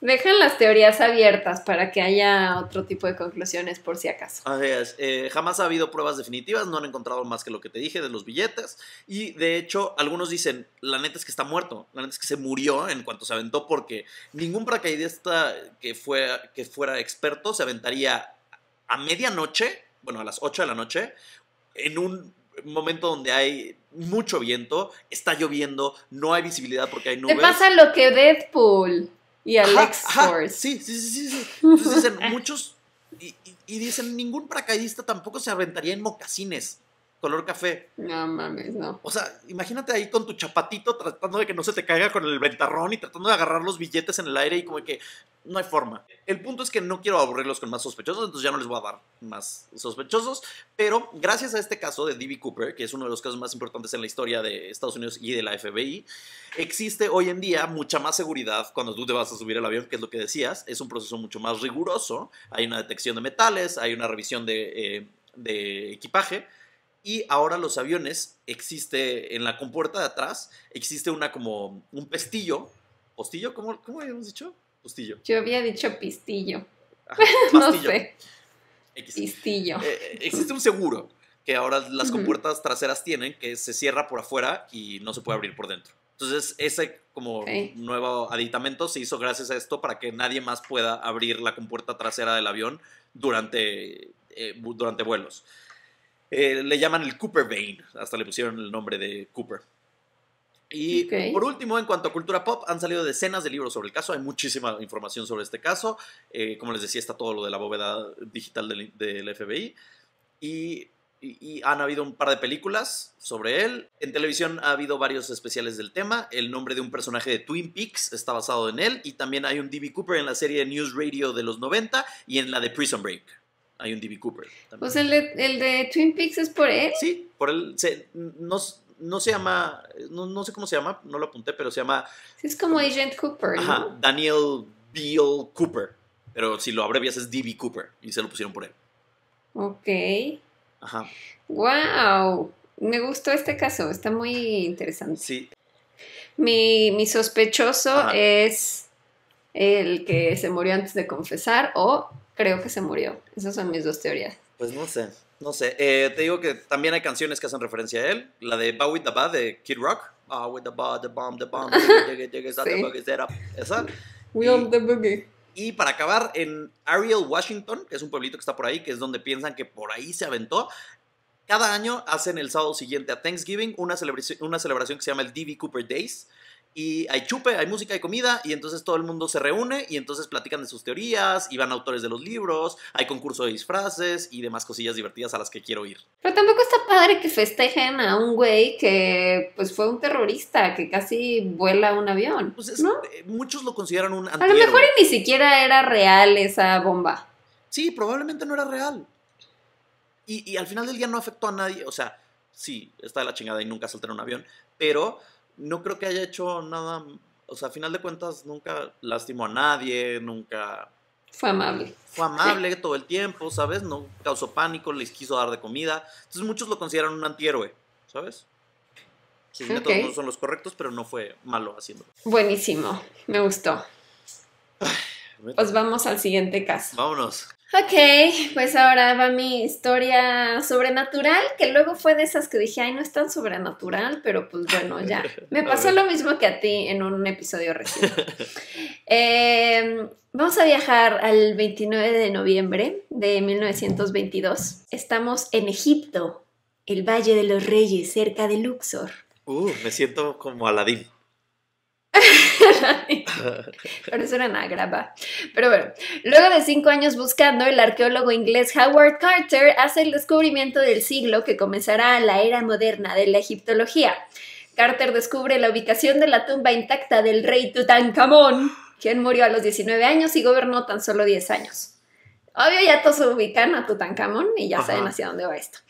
Dejan las teorías abiertas para que haya otro tipo de conclusiones por si acaso. Eh, jamás ha habido pruebas definitivas, no han encontrado más que lo que te dije de los billetes. Y de hecho, algunos dicen, la neta es que está muerto, la neta es que se murió en cuanto se aventó porque ningún paracaidista que, fue, que fuera experto se aventaría a medianoche, bueno, a las 8 de la noche, en un momento donde hay mucho viento, está lloviendo, no hay visibilidad porque hay nubes. Te pasa lo que Deadpool y Alex Force? Sí, sí, sí, sí. Entonces dicen muchos y, dicen ningún paracaidista tampoco se aventaría en mocasines color café. No mames, no. O sea, imagínate ahí con tu chapatito tratando de que no se te caiga con el ventarrón y tratando de agarrar los billetes en el aire y como que no hay forma. El punto es que no quiero aburrirlos con más sospechosos, entonces ya no les voy a dar más sospechosos, pero gracias a este caso de D.B. Cooper, que es uno de los casos más importantes en la historia de Estados Unidos y de la FBI, existe hoy en día mucha más seguridad cuando tú te vas a subir al avión, que es lo que decías, es un proceso mucho más riguroso, hay una detección de metales, hay una revisión de, eh, de equipaje, y ahora los aviones existe en la compuerta de atrás, existe una como un pestillo. ¿Postillo? ¿Cómo, cómo habíamos dicho? Postillo. Yo había dicho pistillo. no sé. Pistillo. Eh, eh, existe un seguro que ahora las compuertas traseras tienen, que se cierra por afuera y no se puede abrir por dentro. Entonces, ese como nuevo aditamento se hizo gracias a esto para que nadie más pueda abrir la compuerta trasera del avión durante, eh, durante vuelos. Eh, le llaman el Cooper Bane hasta le pusieron el nombre de Cooper. Y por último, en cuanto a cultura pop, han salido decenas de libros sobre el caso. Hay muchísima información sobre este caso. Eh, como les decía, está todo lo de la bóveda digital del, FBI. Y, y, han habido un par de películas sobre él. En televisión ha habido varios especiales del tema. El nombre de un personaje de Twin Peaks está basado en él. Y también hay un D.B. Cooper en la serie News Radio de los 90 y en la de Prison Break hay un D.B. Cooper. O pues el de, Twin Peaks es por él. Sí, por él. no, se llama, no, sé cómo se llama, no lo apunté, pero se llama... Sí, Es como, Agent Cooper. Ajá, Daniel Beale Cooper. Pero si lo abrevias es D.B. Cooper y se lo pusieron por él. Ok. Ajá. Wow. Me gustó este caso, está muy interesante. Sí. Mi, sospechoso es el que se murió antes de confesar o creo que se murió. Esas son mis dos teorías. Pues no sé, no sé. Eh, te digo que también hay canciones que hacen referencia a él. La de Bow with the Bad de Kid Rock. Bow with the Bad, the bomb, the bomb. Esa. We on the boogie. Y para acabar, en Ariel, Washington, que es un pueblito que está por ahí, que es donde piensan que por ahí se aventó, cada año hacen el sábado siguiente a Thanksgiving una, celebración, una celebración que se llama el D.B. Cooper Days, y hay chupe, hay música, hay comida, y entonces todo el mundo se reúne y entonces platican de sus teorías, y van autores de los libros, hay concurso de disfraces y demás cosillas divertidas a las que quiero ir. Pero tampoco está padre que festejen a un güey que pues fue un terrorista, que casi vuela un avión. Pues eh, Muchos lo consideran un A lo mejor ni siquiera era real esa bomba. Sí, probablemente no era real. Y, al final del día no afectó a nadie, o sea, sí, está de la chingada y nunca saltaron un avión, pero no creo que haya hecho nada, o sea, a final de cuentas nunca lastimó a nadie, nunca... Fue amable. Fue amable todo el tiempo, ¿sabes? No causó pánico, les quiso dar de comida. Entonces muchos lo consideran un antihéroe, ¿sabes? sí son los correctos, pero no fue malo haciéndolo. Buenísimo, me gustó. Pues vamos al siguiente caso. Vámonos. Ok, pues ahora va mi historia sobrenatural, que luego fue de esas que dije, ay, no es tan sobrenatural, pero pues bueno, ya. Me pasó lo mismo que a ti en un episodio reciente. Em, vamos a viajar al 29 de noviembre de 1922. Estamos en Egipto, el Valle de los Reyes, cerca de Luxor. Uh, me siento como Aladín. Pero eso era Pero bueno, luego de cinco años buscando, el arqueólogo inglés Howard Carter hace el descubrimiento del siglo que comenzará la era moderna de la egiptología. Carter descubre la ubicación de la tumba intacta del rey Tutankamón, quien murió a los 19 años y gobernó tan solo 10 años. Obvio, ya todos ubican a Tutankamón y ya saben hacia dónde va esto.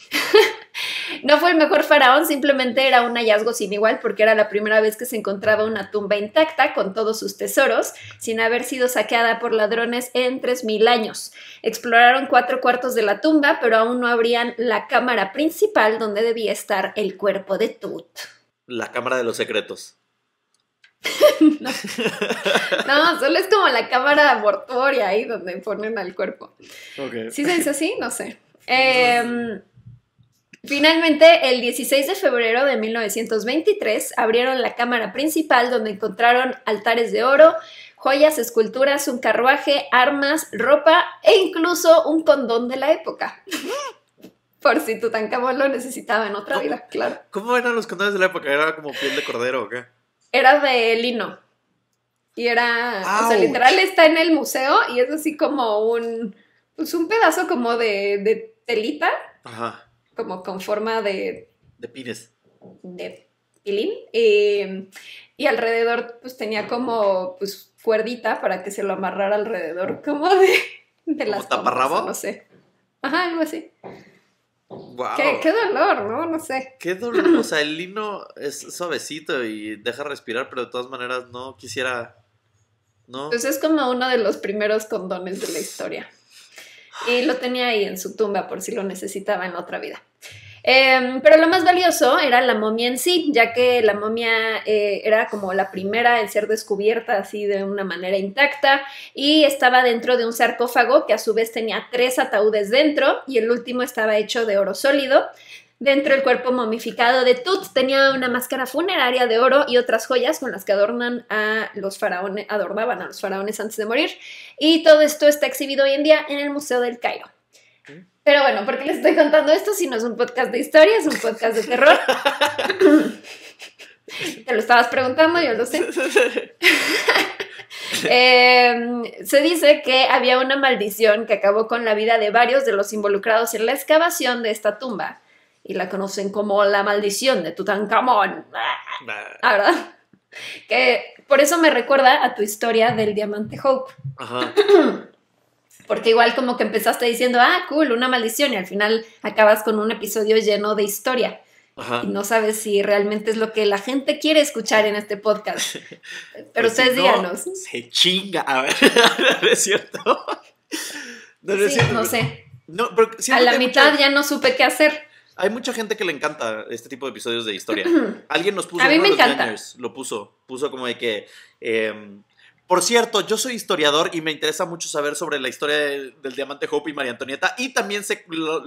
no fue el mejor faraón, simplemente era un hallazgo sin igual porque era la primera vez que se encontraba una tumba intacta con todos sus tesoros, sin haber sido saqueada por ladrones en 3.000 años. Exploraron cuatro cuartos de la tumba, pero aún no abrían la cámara principal donde debía estar el cuerpo de Tut. La cámara de los secretos. no. solo es como la cámara De mortuoria ahí donde ponen al cuerpo. Okay. ¿Sí se dice así? No sé. Em, finalmente, el 16 de febrero de 1923, abrieron la cámara principal donde encontraron altares de oro, joyas, esculturas, un carruaje, armas, ropa e incluso un condón de la época. Por si Tutankamón lo necesitaba en otra vida, claro. ¿Cómo eran los condones de la época? ¿Era como piel de cordero o qué? era de lino. Y era, o sea, literal está en el museo y es así como un, pues un pedazo como de, telita. Ajá. Como con forma de... De pires. De pilín. Y, em, y alrededor pues tenía como pues cuerdita para que se lo amarrara alrededor como de, de las... no sé. Ajá, algo así. ¿Qué, dolor, ¿no? No sé. Qué dolor. O sea, el lino es suavecito y deja respirar, pero de todas maneras no quisiera. ¿No? Pues es como uno de los primeros condones de la historia. Y lo tenía ahí en su tumba por si lo necesitaba en otra vida. Em, pero lo más valioso era la momia en sí, ya que la momia eh, era como la primera en ser descubierta así de una manera intacta y estaba dentro de un sarcófago que a su vez tenía tres ataúdes dentro y el último estaba hecho de oro sólido. Dentro del cuerpo momificado de Tut tenía una máscara funeraria de oro y otras joyas con las que adornan a los faraones, adornaban a los faraones antes de morir. Y todo esto está exhibido hoy en día en el Museo del Cairo. Pero bueno, ¿por qué les estoy contando esto si no es un podcast de historia, es un podcast de terror? Te lo estabas preguntando, yo lo sé. Em, se dice que había una maldición que acabó con la vida de varios de los involucrados en la excavación de esta tumba. Y la conocen como la maldición de Tutankamón. Ah, verdad. Que por eso me recuerda a tu historia del diamante Hope. Ajá. Porque igual como que empezaste diciendo, ah, cool, una maldición, y al final acabas con un episodio lleno de historia. Y no sabes si realmente es lo que la gente quiere escuchar en este podcast. Pues pero ustedes díganos. Se chinga. A ver, es cierto. No, no sé. a la mitad ya no supe qué hacer. Hay mucha gente que le encanta este tipo de episodios de historia. Alguien nos puso. A mí me encanta. lo puso. Puso como de que. Em, por cierto, yo soy historiador y me interesa mucho saber sobre la historia del, diamante Hope y María Antonieta. Y también sé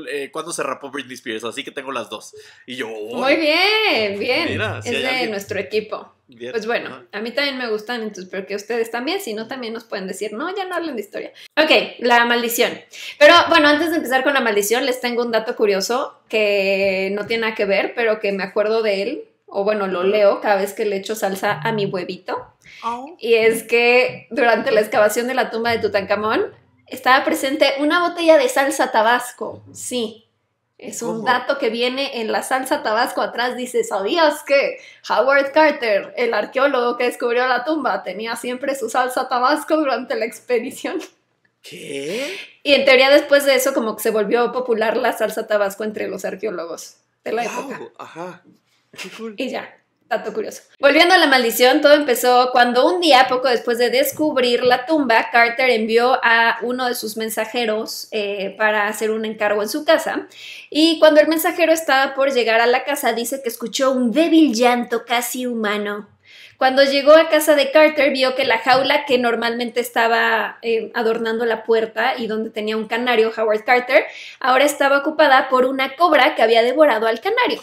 eh, cuándo se rapó Britney Spears, así que tengo las dos. Y yo. Muy bien, bien. es de nuestro equipo. Pues bueno, a mí también me gustan, entonces, pero que ustedes también, si no, también nos pueden decir, no, ya no hablen de historia. Ok, la maldición. Pero bueno, antes de empezar con la maldición, les tengo un dato curioso que no tiene nada que ver, pero que me acuerdo de él, o bueno, lo leo cada vez que le echo salsa a mi huevito. Oh. Y es que durante la excavación de la tumba de Tutankamón estaba presente una botella de salsa tabasco. Sí, es un dato que viene en la salsa tabasco atrás. Dice, ¿sabías que Howard Carter, el arqueólogo que descubrió la tumba, tenía siempre su salsa tabasco durante la expedición? ¿Qué? Y en teoría después de eso como que se volvió popular la salsa tabasco entre los arqueólogos de la época. Ajá. Y ya. Tanto curioso. Volviendo a la maldición, todo empezó cuando un día, poco después de descubrir la tumba, Carter envió a uno de sus mensajeros eh, para hacer un encargo en su casa. Y cuando el mensajero estaba por llegar a la casa, dice que escuchó un débil llanto casi humano. Cuando llegó a casa de Carter, vio que la jaula que normalmente estaba eh, adornando la puerta y donde tenía un canario, Howard Carter, ahora estaba ocupada por una cobra que había devorado al canario.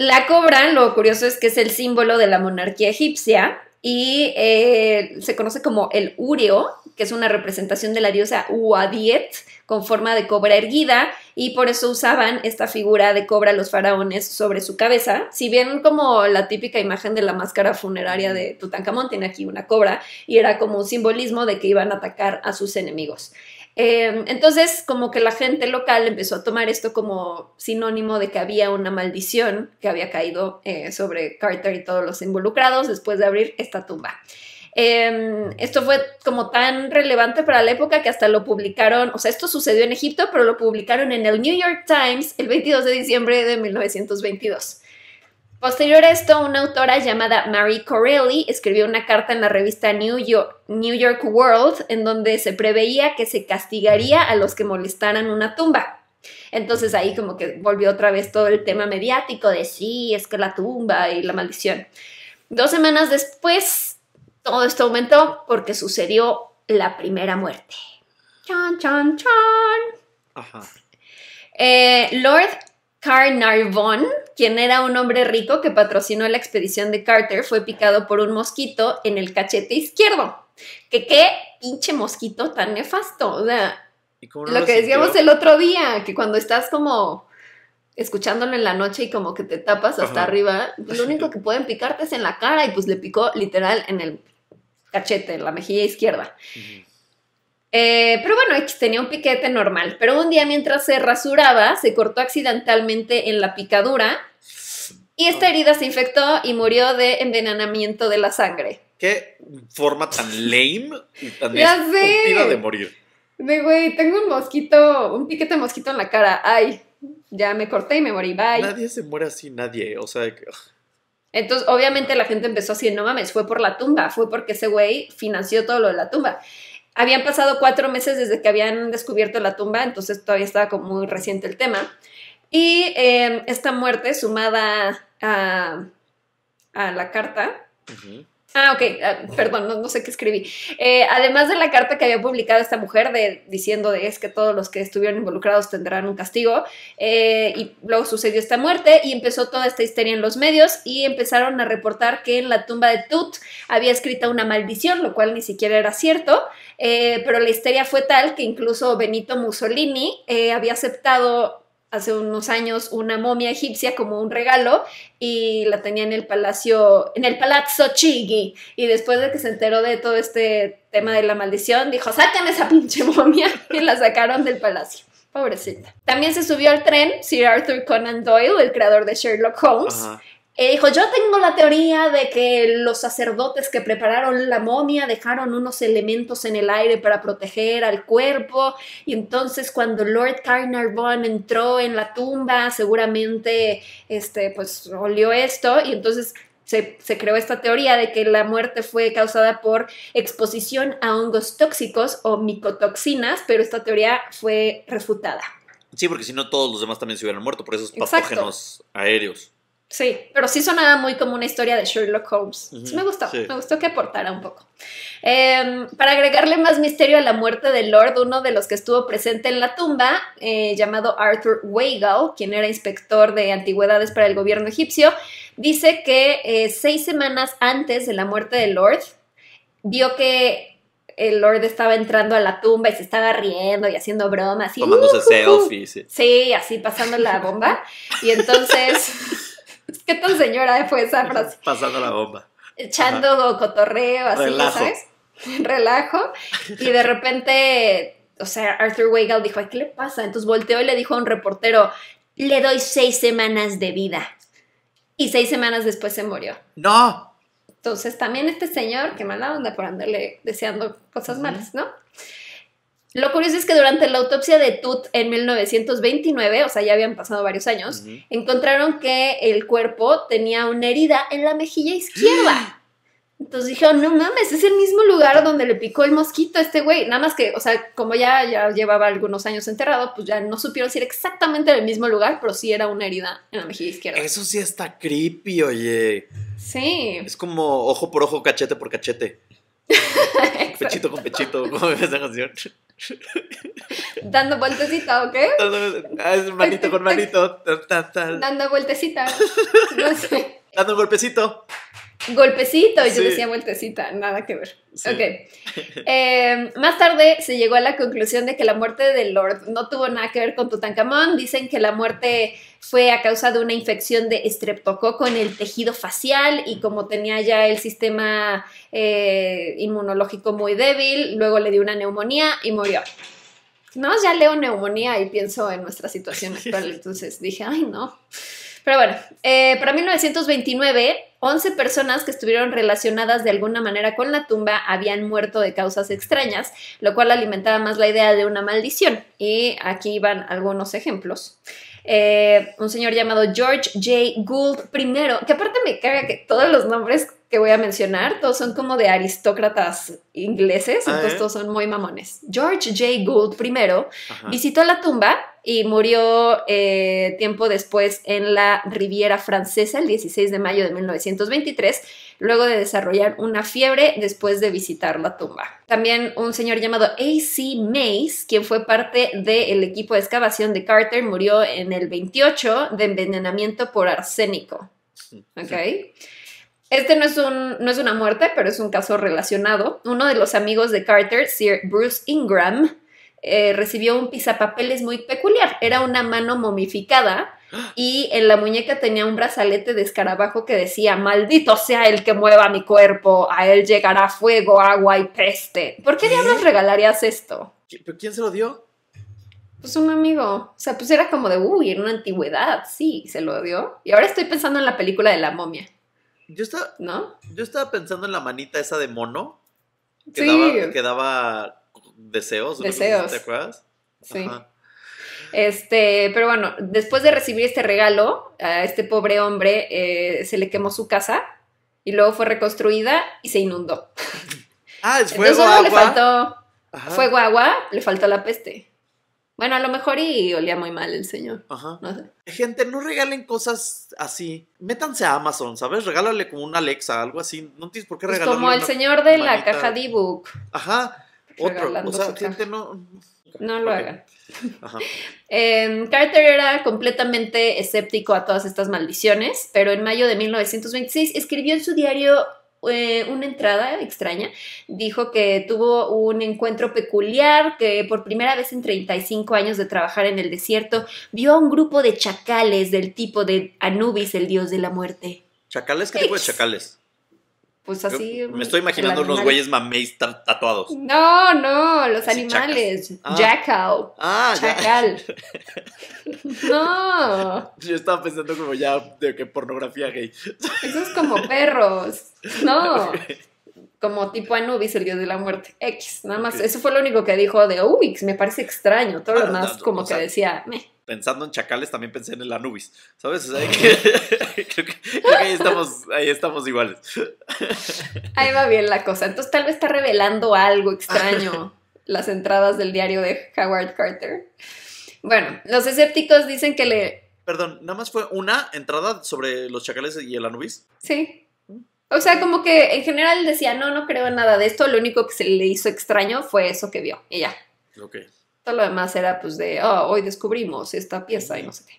La cobra, lo curioso es que es el símbolo de la monarquía egipcia y eh, se conoce como el Urio, que es una representación de la diosa Uadiet con forma de cobra erguida y por eso usaban esta figura de cobra los faraones sobre su cabeza. Si bien como la típica imagen de la máscara funeraria de Tutankamón tiene aquí una cobra y era como un simbolismo de que iban a atacar a sus enemigos. Em, entonces, como que la gente local empezó a tomar esto como sinónimo de que había una maldición que había caído eh, sobre Carter y todos los involucrados después de abrir esta tumba. Em, esto fue como tan relevante para la época que hasta lo publicaron, o sea, esto sucedió en Egipto, pero lo publicaron en el New York Times el 22 de diciembre de 1922. Posterior a esto, una autora llamada Mary Corelli escribió una carta en la revista New York, World en donde se preveía que se castigaría a los que molestaran una tumba. Entonces ahí como que volvió otra vez todo el tema mediático de sí, es que la tumba y la maldición. Dos semanas después, todo esto aumentó porque sucedió la primera muerte. Chan, chan, chan. Ajá. Eh, Lord Narvon, quien era un hombre rico que patrocinó la expedición de Carter, fue picado por un mosquito en el cachete izquierdo. Que qué pinche mosquito tan nefasto. O sea, lo, que decíamos el otro día, que cuando estás como escuchándolo en la noche y como que te tapas hasta arriba, lo único que pueden picarte es en la cara y pues le picó literal en el cachete, en la mejilla izquierda. Eh, pero bueno, tenía un piquete normal. Pero un día mientras se rasuraba, se cortó accidentalmente en la picadura y esta herida se infectó y murió de envenenamiento de la sangre. Qué forma tan lame y tan ya de morir. De güey, tengo un mosquito, un piquete de mosquito en la cara. Ay, ya me corté y me morí. Bye. Nadie se muere así, nadie. O sea. Que... Entonces, obviamente la gente empezó así, no mames, fue por la tumba, fue porque ese güey financió todo lo de la tumba habían pasado cuatro meses desde que habían descubierto la tumba, entonces todavía estaba como muy reciente el tema. Y em, esta muerte sumada a, a la carta, Ah, ok, ah, perdón, no, sé qué escribí. Eh, además de la carta que había publicado esta mujer de, diciendo es que todos los que estuvieron involucrados tendrán un castigo, eh, y luego sucedió esta muerte y empezó toda esta histeria en los medios y empezaron a reportar que en la tumba de Tut había escrita una maldición, lo cual ni siquiera era cierto, eh, pero la histeria fue tal que incluso Benito Mussolini había aceptado hace unos años una momia egipcia como un regalo y la tenía en el palacio, en el palazzo Chigi. Y después de que se enteró de todo este tema de la maldición, dijo, sáquenme esa pinche momia y la sacaron del palacio. Pobrecita. También se subió al tren Sir Arthur Conan Doyle, el creador de Sherlock Holmes dijo, yo tengo la teoría de que los sacerdotes que prepararon la momia dejaron unos elementos en el aire para proteger al cuerpo y entonces cuando Lord Carnarvon entró en la tumba seguramente este, pues olió esto y entonces se, creó esta teoría de que la muerte fue causada por exposición a hongos tóxicos o micotoxinas, pero esta teoría fue refutada. Sí, porque si no todos los demás también se hubieran muerto por esos patógenos aéreos. Sí, pero sí sonaba muy como una historia de Sherlock Holmes. sí, me gustó, me gustó que aportara un poco. Em, para agregarle más misterio a la muerte de Lord, uno de los que estuvo presente en la tumba, eh, llamado Arthur Weigel, quien era inspector de antigüedades para el gobierno egipcio, dice que eh, seis semanas antes de la muerte de Lord, vio que el Lord estaba entrando a la tumba y se estaba riendo y haciendo bromas. Y, Tomándose Sí. sí, así pasando la bomba. Y entonces... ¿Qué tal señora fue esa frase? Pasando la bomba. Echando cotorreo, así, Relajo. ¿sabes? Relajo. Y de repente, o sea, Arthur Weigel dijo, ¿qué le pasa? Entonces volteó y le dijo a un reportero, le doy seis semanas de vida. Y seis semanas después se murió. ¡No! Entonces también este señor, qué mala onda por andarle deseando cosas malas, ¿no? Lo curioso es que durante la autopsia de Tut en 1929, o sea, ya habían pasado varios años, encontraron que el cuerpo tenía una herida en la mejilla izquierda. Entonces dijeron, no mames, es el mismo lugar donde le picó el mosquito a este güey. Nada más que, o sea, como ya, ya llevaba algunos años enterrado, pues ya no supieron si era exactamente el mismo lugar, pero sí era una herida en la mejilla izquierda. Eso sí está creepy, oye. Sí. Es como ojo por ojo, cachete por cachete. pechito con pechito, como esa canción. Dando vueltecita, ¿ok? Ah, es manito con manito. Dando vueltecita. Dando golpecito. Golpecito, yo decía vueltecita, nada que ver. Eh, más tarde se llegó a la conclusión de que la muerte del Lord no tuvo nada que ver con Tutankamón. Dicen que la muerte fue a causa de una infección de estreptococo en el tejido facial y como tenía ya el sistema eh, inmunológico muy débil, luego le dio una neumonía y murió. No, ya leo neumonía y pienso en nuestra situación actual, entonces dije, ay no. Pero bueno, eh, para 1929, 11 personas que estuvieron relacionadas de alguna manera con la tumba habían muerto de causas extrañas, lo cual alimentaba más la idea de una maldición. Y aquí van algunos ejemplos. Eh, un señor llamado George J. Gould I, que aparte me caga que todos los nombres que voy a mencionar, todos son como de aristócratas ingleses, ah, entonces ¿eh? todos son muy mamones. George J. Gould I visitó la tumba y murió eh, tiempo después en la Riviera Francesa el 16 de mayo de 1923 luego de desarrollar una fiebre después de visitar la tumba. También un señor llamado A.C. Mays, quien fue parte del equipo de excavación de Carter, murió en el 28 de envenenamiento por arsénico. Este no es, un, no es una muerte, pero es un caso relacionado. Uno de los amigos de Carter, Sir Bruce Ingram, eh, recibió un pisapapeles muy peculiar. Era una mano momificada y en la muñeca tenía un brazalete de escarabajo que decía, maldito sea el que mueva mi cuerpo, a él llegará fuego, agua y peste. ¿Por qué, diablos regalarías esto? ¿Pero quién se lo dio? Pues un amigo. O sea, pues era como de, uy, en una antigüedad, sí, se lo dio. Y ahora estoy pensando en la película de la momia. Yo estaba, ¿no? Yo estaba pensando en la manita esa de mono que, daba, que daba deseos. Deseos. ¿Te acuerdas? Sí. Este, pero bueno, después de recibir este regalo, a este pobre hombre eh, se le quemó su casa y luego fue reconstruida y se inundó. Ah, es fuego, agua. Le faltó fuego, agua, le faltó la peste. Bueno, a lo mejor y olía muy mal el señor. Ajá. Gente, no regalen cosas así. Métanse a Amazon, ¿sabes? Regálale como una Alexa, algo así. No tienes por qué pues regalarle. como el señor de la caja de ebook. Ajá. Otro. O sea, gente, no, no lo hagan. Em, Carter era completamente escéptico a todas estas maldiciones, pero en mayo de 1926 escribió en su diario eh, una entrada extraña. Dijo que tuvo un encuentro peculiar, que por primera vez en 35 años de trabajar en el desierto, vio a un grupo de chacales del tipo de Anubis, el dios de la muerte. ¿Chacales? ¿Qué tipo de chacales? pues así. me estoy imaginando unos güeyes mameis tatuados. No, no, los animales. Ah. Jackal. Ah, chacal. no. Yo estaba pensando como ya de que pornografía gay. Eso como perros. No. Como tipo Anubis, el dios de la muerte. X, nada más. Eso fue lo único que dijo de Ubix. Me parece extraño. Todo lo ah, demás, como que decía, me pensando en chacales, también pensé en el Anubis, ¿sabes? creo, que, ahí estamos, ahí estamos iguales. ahí va bien la cosa. Entonces tal vez está revelando algo extraño las entradas del diario de Howard Carter. Bueno, los escépticos dicen que le... Perdón, ¿nada más fue una entrada sobre los chacales y el Anubis? Sí. Mm. O sea, como que en general decía, no, no creo en nada de esto, lo único que se le hizo extraño fue eso que vio, ella. ya. Ok. Todo lo demás era pues de, oh, hoy descubrimos esta pieza y no sé qué.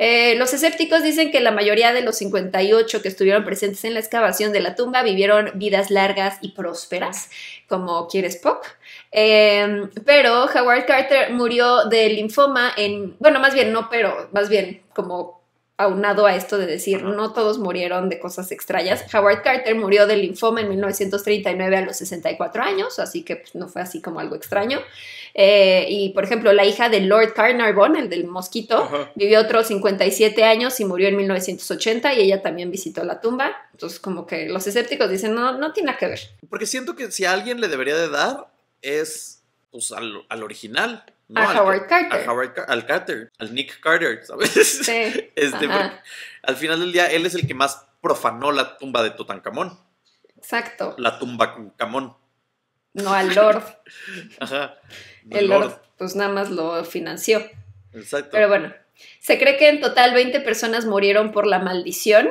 Eh, los escépticos dicen que la mayoría de los 58 que estuvieron presentes en la excavación de la tumba vivieron vidas largas y prósperas, como quieres, Pop. Em, pero Howard Carter murió de linfoma en, bueno, más bien no, pero más bien como aunado a esto de decir, no todos murieron de cosas extrañas. Howard Carter murió de linfoma en 1939 a los 64 años, así que pues, no fue así como algo extraño. Eh, y, por ejemplo, la hija de Lord Carnarvon, el del mosquito, vivió otros 57 años y murió en 1980 y ella también visitó la tumba. Entonces, como que los escépticos dicen, no, no tiene nada que ver. Porque siento que si a alguien le debería de dar es pues, al, original. a al, Howard Carter. al Carter, al Nick Carter, ¿sabes? Sí. Este, al final del día, él es el que más profanó la tumba de Tutankamón. Exacto. La tumba con Camón. No al Lord. Ajá el Lord. pues nada más lo financió. Exacto. Pero bueno, se cree que en total 20 personas murieron por la maldición.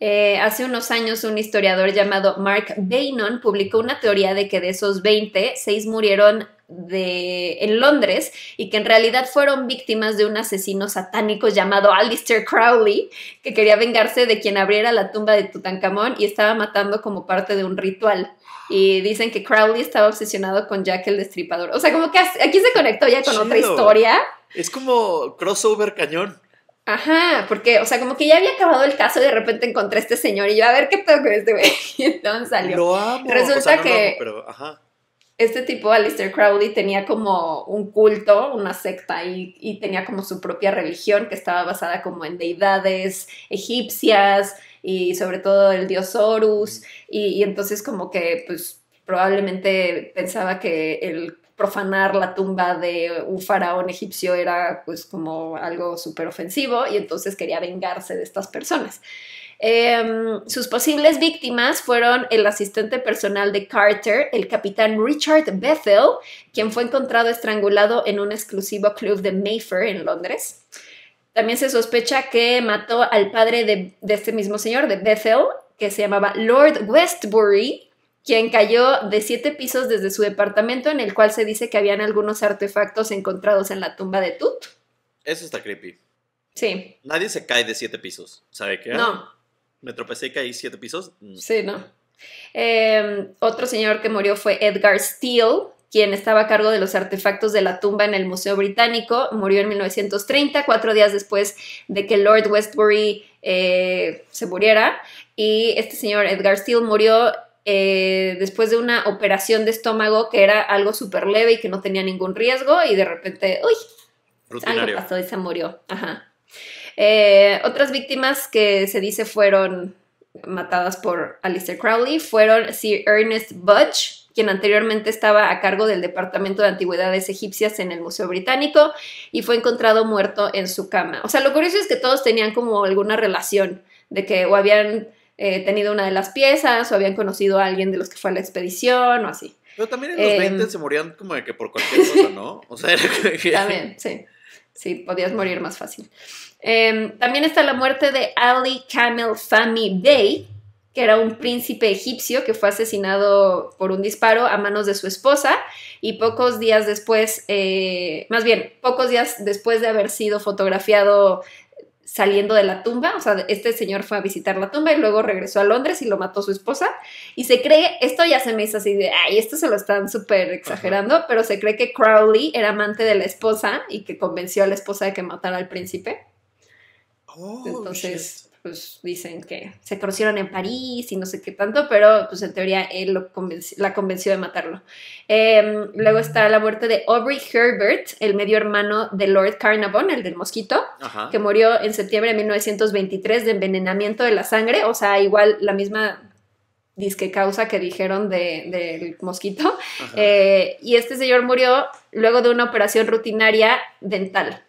Eh, hace unos años un historiador llamado Mark Bainon publicó una teoría de que de esos 20, 6 murieron en Londres y que en realidad fueron víctimas de un asesino satánico llamado Alistair Crowley, que quería vengarse de quien abriera la tumba de Tutankamón y estaba matando como parte de un ritual. Y dicen que Crowley estaba obsesionado con Jack el Destripador. O sea, como que aquí se conectó ya con otra historia. Es como crossover cañón. Ajá, porque, o sea, como que ya había acabado el caso y de repente encontré a este señor y yo, a ver qué tengo con este güey. Y entonces salió. Lo amo. Resulta que. pero, ajá este tipo, Alistair Crowley, tenía como un culto, una secta y, y, tenía como su propia religión que estaba basada como en deidades egipcias y sobre todo el dios Horus, y, entonces como que pues probablemente pensaba que el profanar la tumba de un faraón egipcio era pues como algo súper ofensivo y entonces quería vengarse de estas personas. Em, sus posibles víctimas fueron el asistente personal de Carter, el capitán Richard Bethel, quien fue encontrado estrangulado en un exclusivo club de Mayfair en Londres. También se sospecha que mató al padre de, este mismo señor, de Bethel, que se llamaba Lord Westbury, quien cayó de siete pisos desde su departamento, en el cual se dice que habían algunos artefactos encontrados en la tumba de Tut. Eso está creepy. Sí. Nadie se cae de siete pisos. ¿Sabe qué? No. Me tropecé y caí siete pisos. Mm. Sí, no. Em, otro señor que murió fue Edgar Steele, quien estaba a cargo de los artefactos de la tumba en el Museo Británico, murió en 1930, cuatro días después de que Lord Westbury eh, se muriera. Y este señor Edgar Steele murió eh, después de una operación de estómago que era algo súper leve y que no tenía ningún riesgo y de repente, uy, algo pasó y se murió. Eh, otras víctimas que se dice fueron matadas por Alistair Crowley fueron Sir Ernest Butch, quien anteriormente estaba a cargo del Departamento de Antigüedades Egipcias en el Museo Británico y fue encontrado muerto en su cama. O sea, lo curioso es que todos tenían como alguna relación de que o habían eh, tenido una de las piezas o habían conocido a alguien de los que fue a la expedición o así. Pero también en los 20 em, se morían como de que por cualquier cosa, ¿no? O sea, que... También, sí. Sí, podías morir más fácil. Em, también está la muerte de Ali Camel Fami Bey, que era un príncipe egipcio que fue asesinado por un disparo a manos de su esposa y pocos días después, eh, más bien, pocos días después de haber sido fotografiado saliendo de la tumba, o sea, este señor fue a visitar la tumba y luego regresó a Londres y lo mató su esposa, y se cree, esto ya se me hizo así de, ay, esto se lo están súper exagerando, pero se cree que Crowley era amante de la esposa y que convenció a la esposa de que matara al príncipe. Oh, Entonces, pues dicen que se conocieron en París y no sé qué tanto, pero pues en teoría él la convenció de matarlo. Em, luego está la muerte de Aubrey Herbert, el medio hermano de Lord Carnarvon, el del mosquito, que murió en septiembre de 1923 de envenenamiento de la sangre, o sea, igual la misma disque causa que dijeron del mosquito. Eh, y este señor murió luego de una operación rutinaria dental.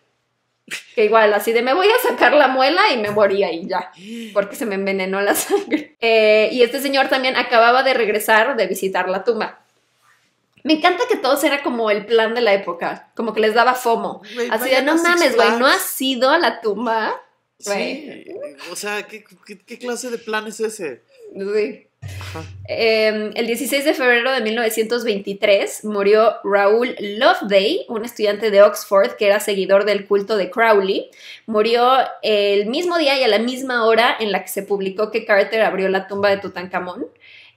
Que igual, así de me voy a sacar la muela y me morí ahí ya, porque se me envenenó la sangre. Eh, y este señor también acababa de regresar de visitar la tumba. Me encanta que todos era como el plan de la época, como que les daba fomo. así de no mames, güey, no ha sido a la tumba. Sí, o sea, ¿qué, clase de plan es ese? Em, el 16 de febrero de 1923 murió Raúl Loveday, un estudiante de Oxford que era seguidor del culto de Crowley. Murió el mismo día y a la misma hora en la que se publicó que Carter abrió la tumba de Tutankamón.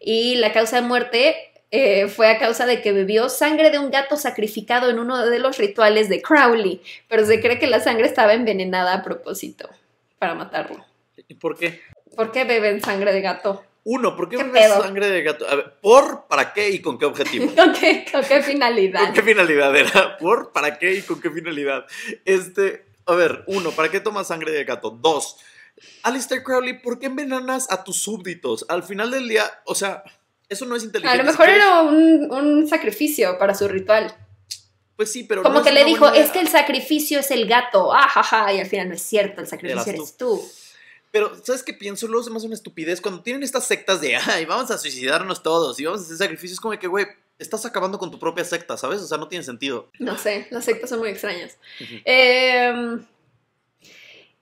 Y la causa de muerte eh, fue a causa de que bebió sangre de un gato sacrificado en uno de los rituales de Crowley, pero se cree que la sangre estaba envenenada a propósito para matarlo. ¿Y por qué? ¿Por qué beben sangre de gato? Uno, ¿por qué, sangre de gato? A ver, ¿por, para qué y con qué objetivo? ¿Con, qué, finalidad? ¿Con qué finalidad era? ¿Por, para qué y con qué finalidad? Este, a ver, uno, ¿para qué tomas sangre de gato? Dos, Alistair Crowley, ¿por qué envenenas a tus súbditos? Al final del día, o sea, eso no es inteligente. A lo mejor era un, sacrificio para su ritual. Pues sí, pero. Como que le dijo, es que el sacrificio es el gato, ajaja, ah, y al final no es cierto, el sacrificio Eres tú. Pero, ¿sabes qué pienso? Luego es más una estupidez cuando tienen estas sectas de, ay, vamos a suicidarnos todos y vamos a hacer sacrificios. como que, güey, estás acabando con tu propia secta, ¿sabes? O sea, no tiene sentido. No sé, las sectas son muy extrañas. Em,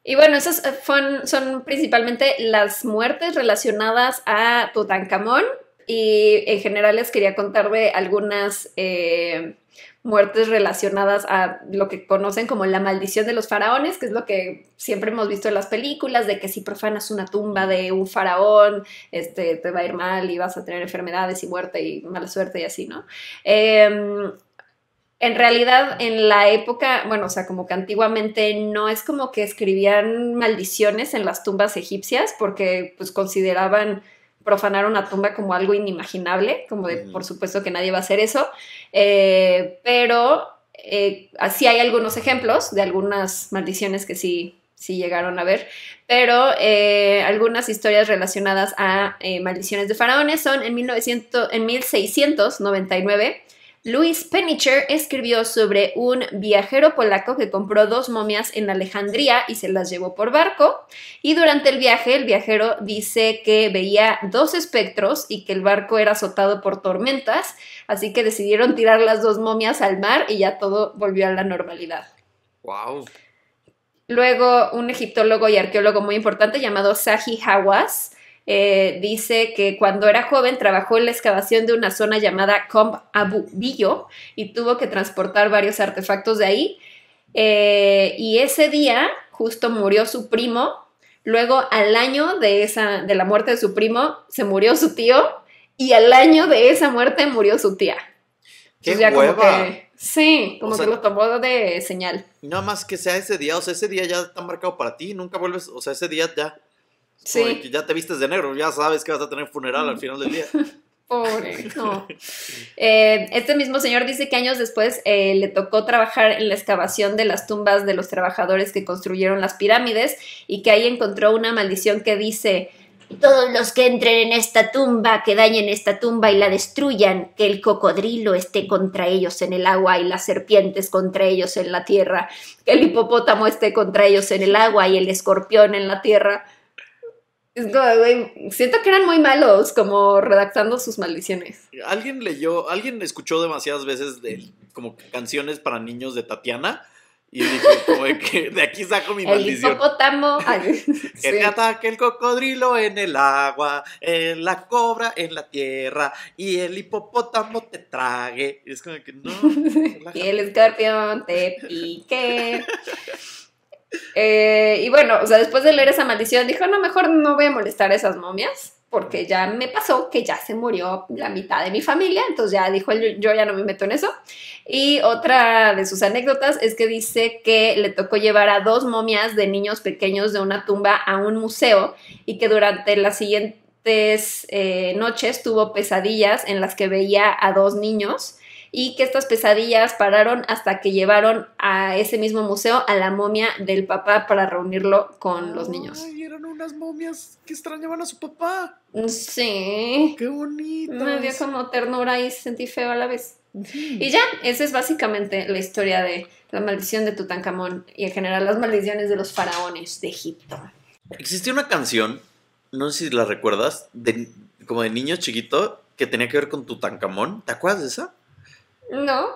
y bueno, esas eh, son, principalmente las muertes relacionadas a Tutankamón y en general les quería contar de algunas eh, muertes relacionadas a lo que conocen como la maldición de los faraones, que es lo que siempre hemos visto en las películas, de que si profanas una tumba de un faraón, este, te va a ir mal y vas a tener enfermedades y muerte y mala suerte y así, ¿no? Em, en realidad, en la época, bueno, o sea, como que antiguamente no es como que escribían maldiciones en las tumbas egipcias, porque pues consideraban profanar una tumba como algo inimaginable, como de, por supuesto que nadie va a hacer eso, eh, pero así eh, hay algunos ejemplos de algunas maldiciones que sí, sí llegaron a ver, pero eh, algunas historias relacionadas a maldiciones de faraones son en, 1900, en 1699 Louis Pennicher escribió sobre un viajero polaco que compró dos momias en Alejandría y se las llevó por barco. Y durante el viaje, el viajero dice que veía dos espectros y que el barco era azotado por tormentas, así que decidieron tirar las dos momias al mar y ya todo volvió a la normalidad. ¡Wow! Luego, un egiptólogo y arqueólogo muy importante llamado Sahi Hawass eh, dice que cuando era joven trabajó en la excavación de una zona llamada Comb Abu Billo y tuvo que transportar varios artefactos de ahí. Eh, y ese día justo murió su primo. Luego, al año de, esa, de la muerte de su primo, se murió su tío. Y al año de esa muerte murió su tía. ¡Qué sí, como que lo tomó de señal. Nada más que sea ese día, o sea, ese día ya está marcado para ti, nunca vuelves, o sea, ese día ya Sí. ya te vistes de negro, ya sabes que vas a tener funeral al final del día. Pobre, eh, este mismo señor dice que años después eh, le tocó trabajar en la excavación de las tumbas de los trabajadores que construyeron las pirámides y que ahí encontró una maldición que dice, todos los que entren en esta tumba, que dañen esta tumba y la destruyan, que el cocodrilo esté contra ellos en el agua y las serpientes contra ellos en la tierra, que el hipopótamo esté contra ellos en el agua y el escorpión en la tierra siento que eran muy malos, como redactando sus maldiciones. Alguien leyó, alguien escuchó demasiadas veces de, como canciones para niños de Tatiana. Y dijo como de aquí saco mi el maldición. El hipopótamo. Ah, que te ataque el cocodrilo en el agua, en la cobra en la tierra, y el hipopótamo te trague. es como que no. y el escorpión te pique. Eh, y bueno, o sea, después de leer esa maldición, dijo, no, mejor no voy a molestar a esas momias, porque ya me pasó que ya se murió la mitad de mi familia, entonces ya dijo, yo, ya no me meto en eso. Y otra de sus anécdotas es que dice que le tocó llevar a dos momias de niños pequeños de una tumba a un museo y que durante las siguientes eh, noches tuvo pesadillas en las que veía a dos niños y que estas pesadillas pararon hasta que llevaron a ese mismo museo a la momia del papá para reunirlo con los niños. Ay, eran unas momias que extrañaban a su papá. Mm, sí. Qué bonito. Me dio como ternura y sentí feo a la vez. Y ya, esa es básicamente la historia de la maldición de Tutankamón y en general las maldiciones de los faraones de Egipto. Existió una canción, no sé si la recuerdas, de, como de niño chiquito, que tenía que ver con Tutankamón. ¿Te acuerdas de esa? No.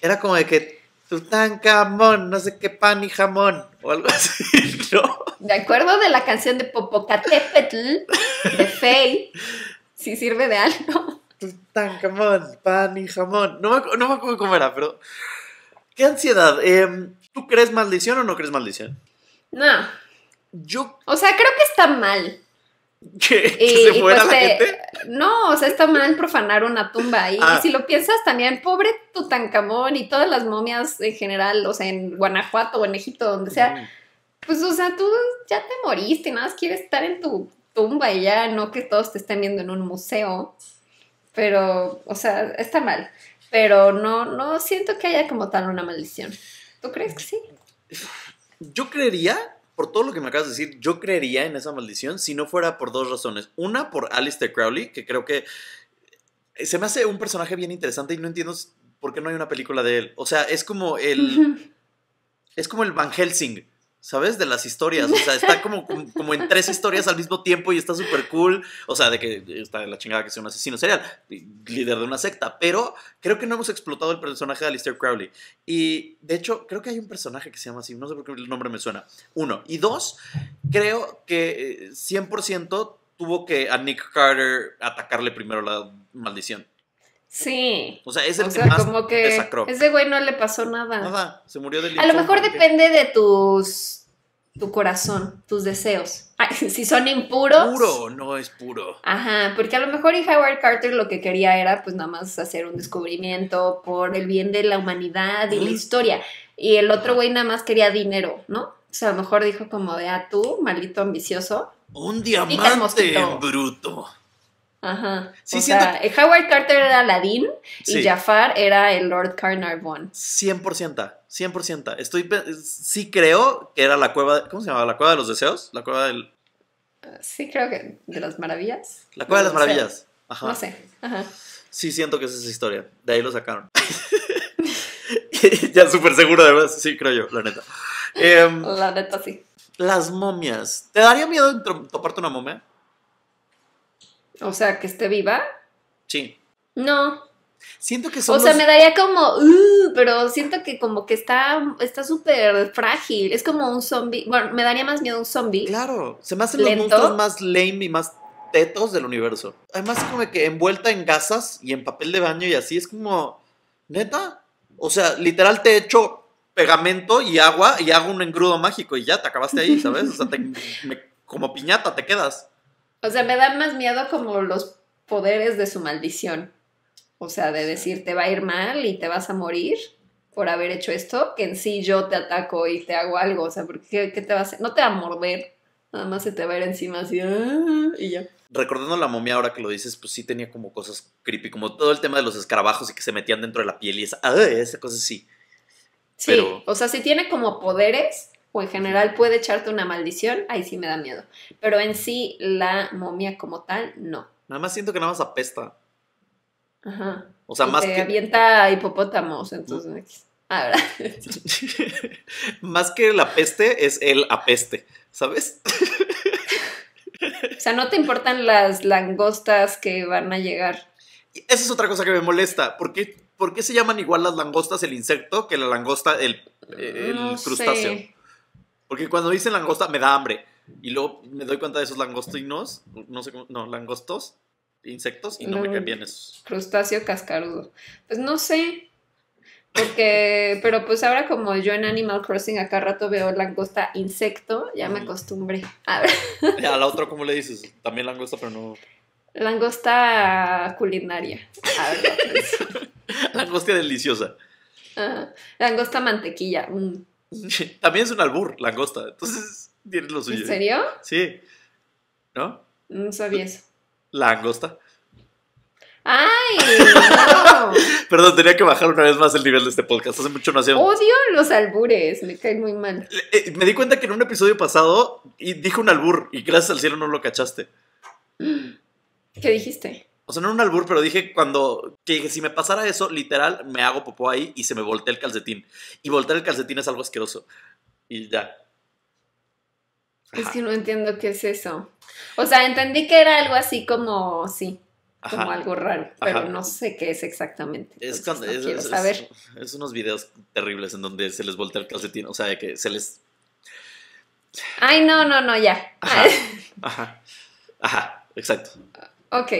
Era como de que Tutankamón, no sé qué pan y jamón o algo así, ¿no? De acuerdo de la canción de Popocatépetl de Faye, si sirve de algo. Tutankamón, pan y jamón. No me, acuerdo cómo era, pero. Qué ansiedad. Em, ¿Tú crees maldición o no crees maldición? No. Yo. O sea, creo que está mal. ¿Que, y, se pues la gente? No, o sea, está mal profanar una tumba. Y, ah. si lo piensas también, pobre Tutankamón y todas las momias en general, o sea, en Guanajuato o en Egipto, donde sea. Pues, o sea, tú ya te moriste, nada más quieres estar en tu tumba y ya, no que todos te estén viendo en un museo. Pero, o sea, está mal. Pero no, no siento que haya como tal una maldición. ¿Tú crees que sí? Yo creería por todo lo que me acabas de decir, yo creería en esa maldición si no fuera por dos razones. Una, por Alistair Crowley, que creo que eh, se me hace un personaje bien interesante y no entiendo por qué no hay una película de él. O sea, es como el. es como el Van Helsing ¿sabes? De las historias. O sea, está como, como en tres historias al mismo tiempo y está súper cool. O sea, de que está la chingada que sea un asesino serial, líder de una secta. Pero creo que no hemos explotado el personaje de Alistair Crowley. Y de hecho, creo que hay un personaje que se llama así. No sé por qué el nombre me suena. Uno. Y dos, creo que 100% eh, tuvo que a Nick Carter atacarle primero la maldición. Sí. O sea, es el más como que Ese güey no le pasó nada. Nada, se murió del A lo mejor depende de tus tu corazón, tus deseos. si son impuros. Puro, no es puro. Ajá, porque a lo mejor y Howard Carter lo que quería era pues nada más hacer un descubrimiento por el bien de la humanidad y la historia. Y el otro güey nada más quería dinero, ¿no? O sea, a lo mejor dijo como de, a ah, tú, maldito ambicioso. Un diamante bruto. Ajá. Sí, o sea, Howard Carter era Aladdin y Jafar era el Lord Carnarvon. 100%, 100%. Estoy, sí creo que era la cueva, ¿cómo se llama? ¿La cueva de los deseos? ¿La cueva del...? Ah, sí, creo que de las maravillas. La cueva de, las maravillas. Ajá. No sé. Sí siento que es esa historia. De ahí lo sacaron. ya súper seguro, de verdad Sí, creo yo, la neta. Em, la neta, sí. Las momias. ¿Te daría miedo toparte una momia? O sea, que esté viva. Sí. No. Siento que son O sea, me daría como, uh", pero siento que como que está está súper frágil. Es como un zombie. Bueno, me daría más miedo un zombie. Claro, se me hacen los monstruos más lame y más tetos del universo. Además, como que envuelta en gasas y en papel de baño y así, es como, neta. O sea, literal te echo pegamento y agua y hago un engrudo mágico y ya te acabaste ahí, ¿sabes? O sea, te, como piñata te quedas. O sea, me da más miedo como los poderes de su maldición. O sea, de decir te va a ir mal y te vas a morir por haber hecho esto, que en sí yo te ataco y te hago algo. O sea, porque ¿qué, te va a hacer? No te va a morder, nada más se te va a ir encima así ah", y ya. Recordando la momia ahora que lo dices, pues sí tenía como cosas creepy, como todo el tema de los escarabajos y que se metían dentro de la piel y esa, ah, esa cosa sí. Sí, Pero... o sea, sí tiene como poderes, en general puede echarte una maldición, ahí sí me da miedo. Pero en sí, la momia como tal, no. Nada más siento que nada más apesta. Ajá. O sea, más te que. avienta hipopótamos, entonces. ¿No? Ah, más que la peste, es el apeste, ¿sabes? o sea, no te importan las langostas que van a llegar. Esa es otra cosa que me molesta. ¿Por qué, se llaman igual las langostas el insecto que la langosta el, crustáceo? Porque cuando dicen langosta me da hambre. Y luego me doy cuenta de esos langostinos, no sé cómo, no, langostos, insectos, y no, me cambian esos. Crustáceo cascarudo. Pues no sé. Porque, pero pues ahora como yo en Animal Crossing acá rato veo langosta insecto, ya me acostumbré. A ver. A la otra, ¿cómo le dices? También langosta, pero no. Langosta culinaria. A ver, pues. langosta deliciosa. Langosta mantequilla. un... También es un albur, langosta. Entonces, tienes lo suyo. ¿En serio? Sí. ¿No? No sabía eso. Langosta ¡Ay! Perdón, tenía que bajar una vez más el nivel de este podcast. Hace mucho no hacía. Odio los albures, me caen muy mal. Eh, me di cuenta que en un episodio pasado dije un albur y gracias al cielo no lo cachaste. ¿Qué dijiste? O sea, no era un albur, pero dije cuando. Que si me pasara eso, literal, me hago popó ahí y se me voltea el calcetín. Y voltear el calcetín es algo asqueroso. Y ya. Es que no entiendo qué es eso. O sea, entendí que era algo así como. Sí. Como algo raro, pero no sé qué es exactamente. Es, cuando. es, saber. es, unos videos terribles en donde se les voltea el calcetín, o sea, que se les... Ay, no, no, no, ya. Ajá, Ajá. exacto. Ok.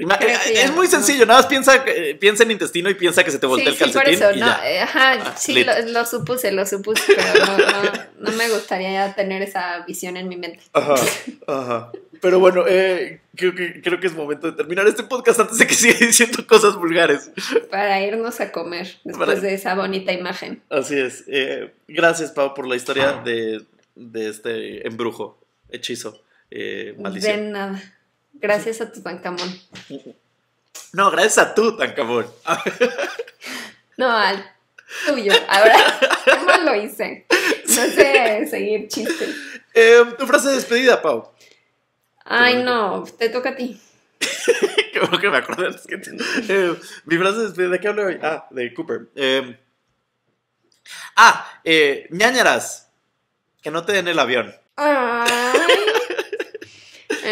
Eh, es muy sencillo, nada más piensa, eh, piensa en intestino y piensa que se te voltea el calcetín. Sí, por eso, eh, ajá, ah, sí, lo, supuse, lo supuse, pero no, no, me gustaría ya tener esa visión en mi mente. Ajá, ajá. Pero bueno, creo, que, es momento de terminar este podcast antes de que siga diciendo cosas vulgares. Para irnos a comer después de esa bonita imagen. Así es. gracias, Pau, por la historia ah. de, este embrujo, hechizo, eh, maldición. nada. Gracias a tu Tutankamón. No, gracias a Tancamón No, al tuyo. Ahora, ¿cómo lo hice? No sé seguir chiste em, tu frase de despedida, Pau. Ay, no, te toca a ti. ¿Qué que me acordé? de que em, Mi frase de despedida, ¿de qué hablo hoy? Ah, de Cooper. Em, ah, eh... ah, ñañaras. Que no te den el avión. Ay,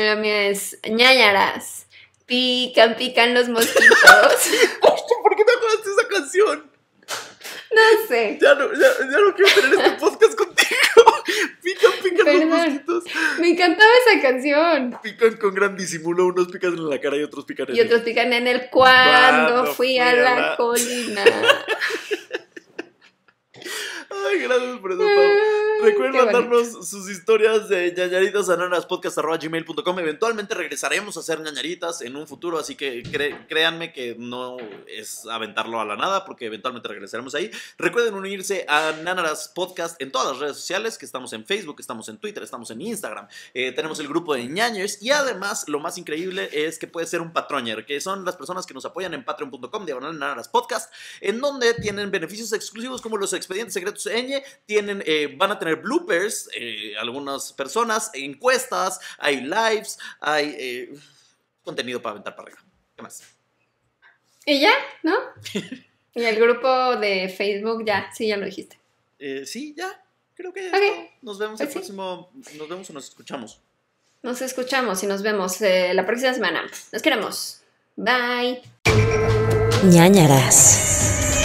la mía es ñañaras. Pican, pican los mosquitos. ¿Por qué te acordaste esa canción? No sé. Ya no, quiero tener este podcast contigo. Pican, pican los mosquitos. Me encantaba esa canción. Pican con gran disimulo. Unos pican en la cara y otros pican en el... Y otros pican en el cuando, fui, a, la, colina. Ay, gracias por eso, Pau. Ah. Recuerden mandarnos sus historias de ñañaritas a nanaraspodcast.gmail.com. Eventualmente regresaremos a hacer ñañaritas en un futuro, así que créanme que no es aventarlo a la nada, porque eventualmente regresaremos ahí. Recuerden unirse a Nanaras Podcast en todas las redes sociales, que estamos en Facebook, estamos en Twitter, estamos en Instagram. Eh, tenemos el grupo de ñañers y además lo más increíble es que puede ser un patroñer, que son las personas que nos apoyan en patreon.com, diagonal Nanaras Podcast, en donde tienen beneficios exclusivos como los expedientes secretos ñ, tienen, eh, van a tener bloopers, eh, algunas personas, encuestas, hay lives, hay eh, contenido para aventar para arriba. ¿Qué más? Y ya, ¿no? y el grupo de Facebook, ya, sí, ya lo dijiste. Eh, sí, ya, creo que Nos vemos el pues próximo, nos vemos o nos escuchamos. Nos escuchamos y nos vemos la próxima semana. Nos queremos. Bye. Ñañaras.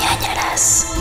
Ñañaras.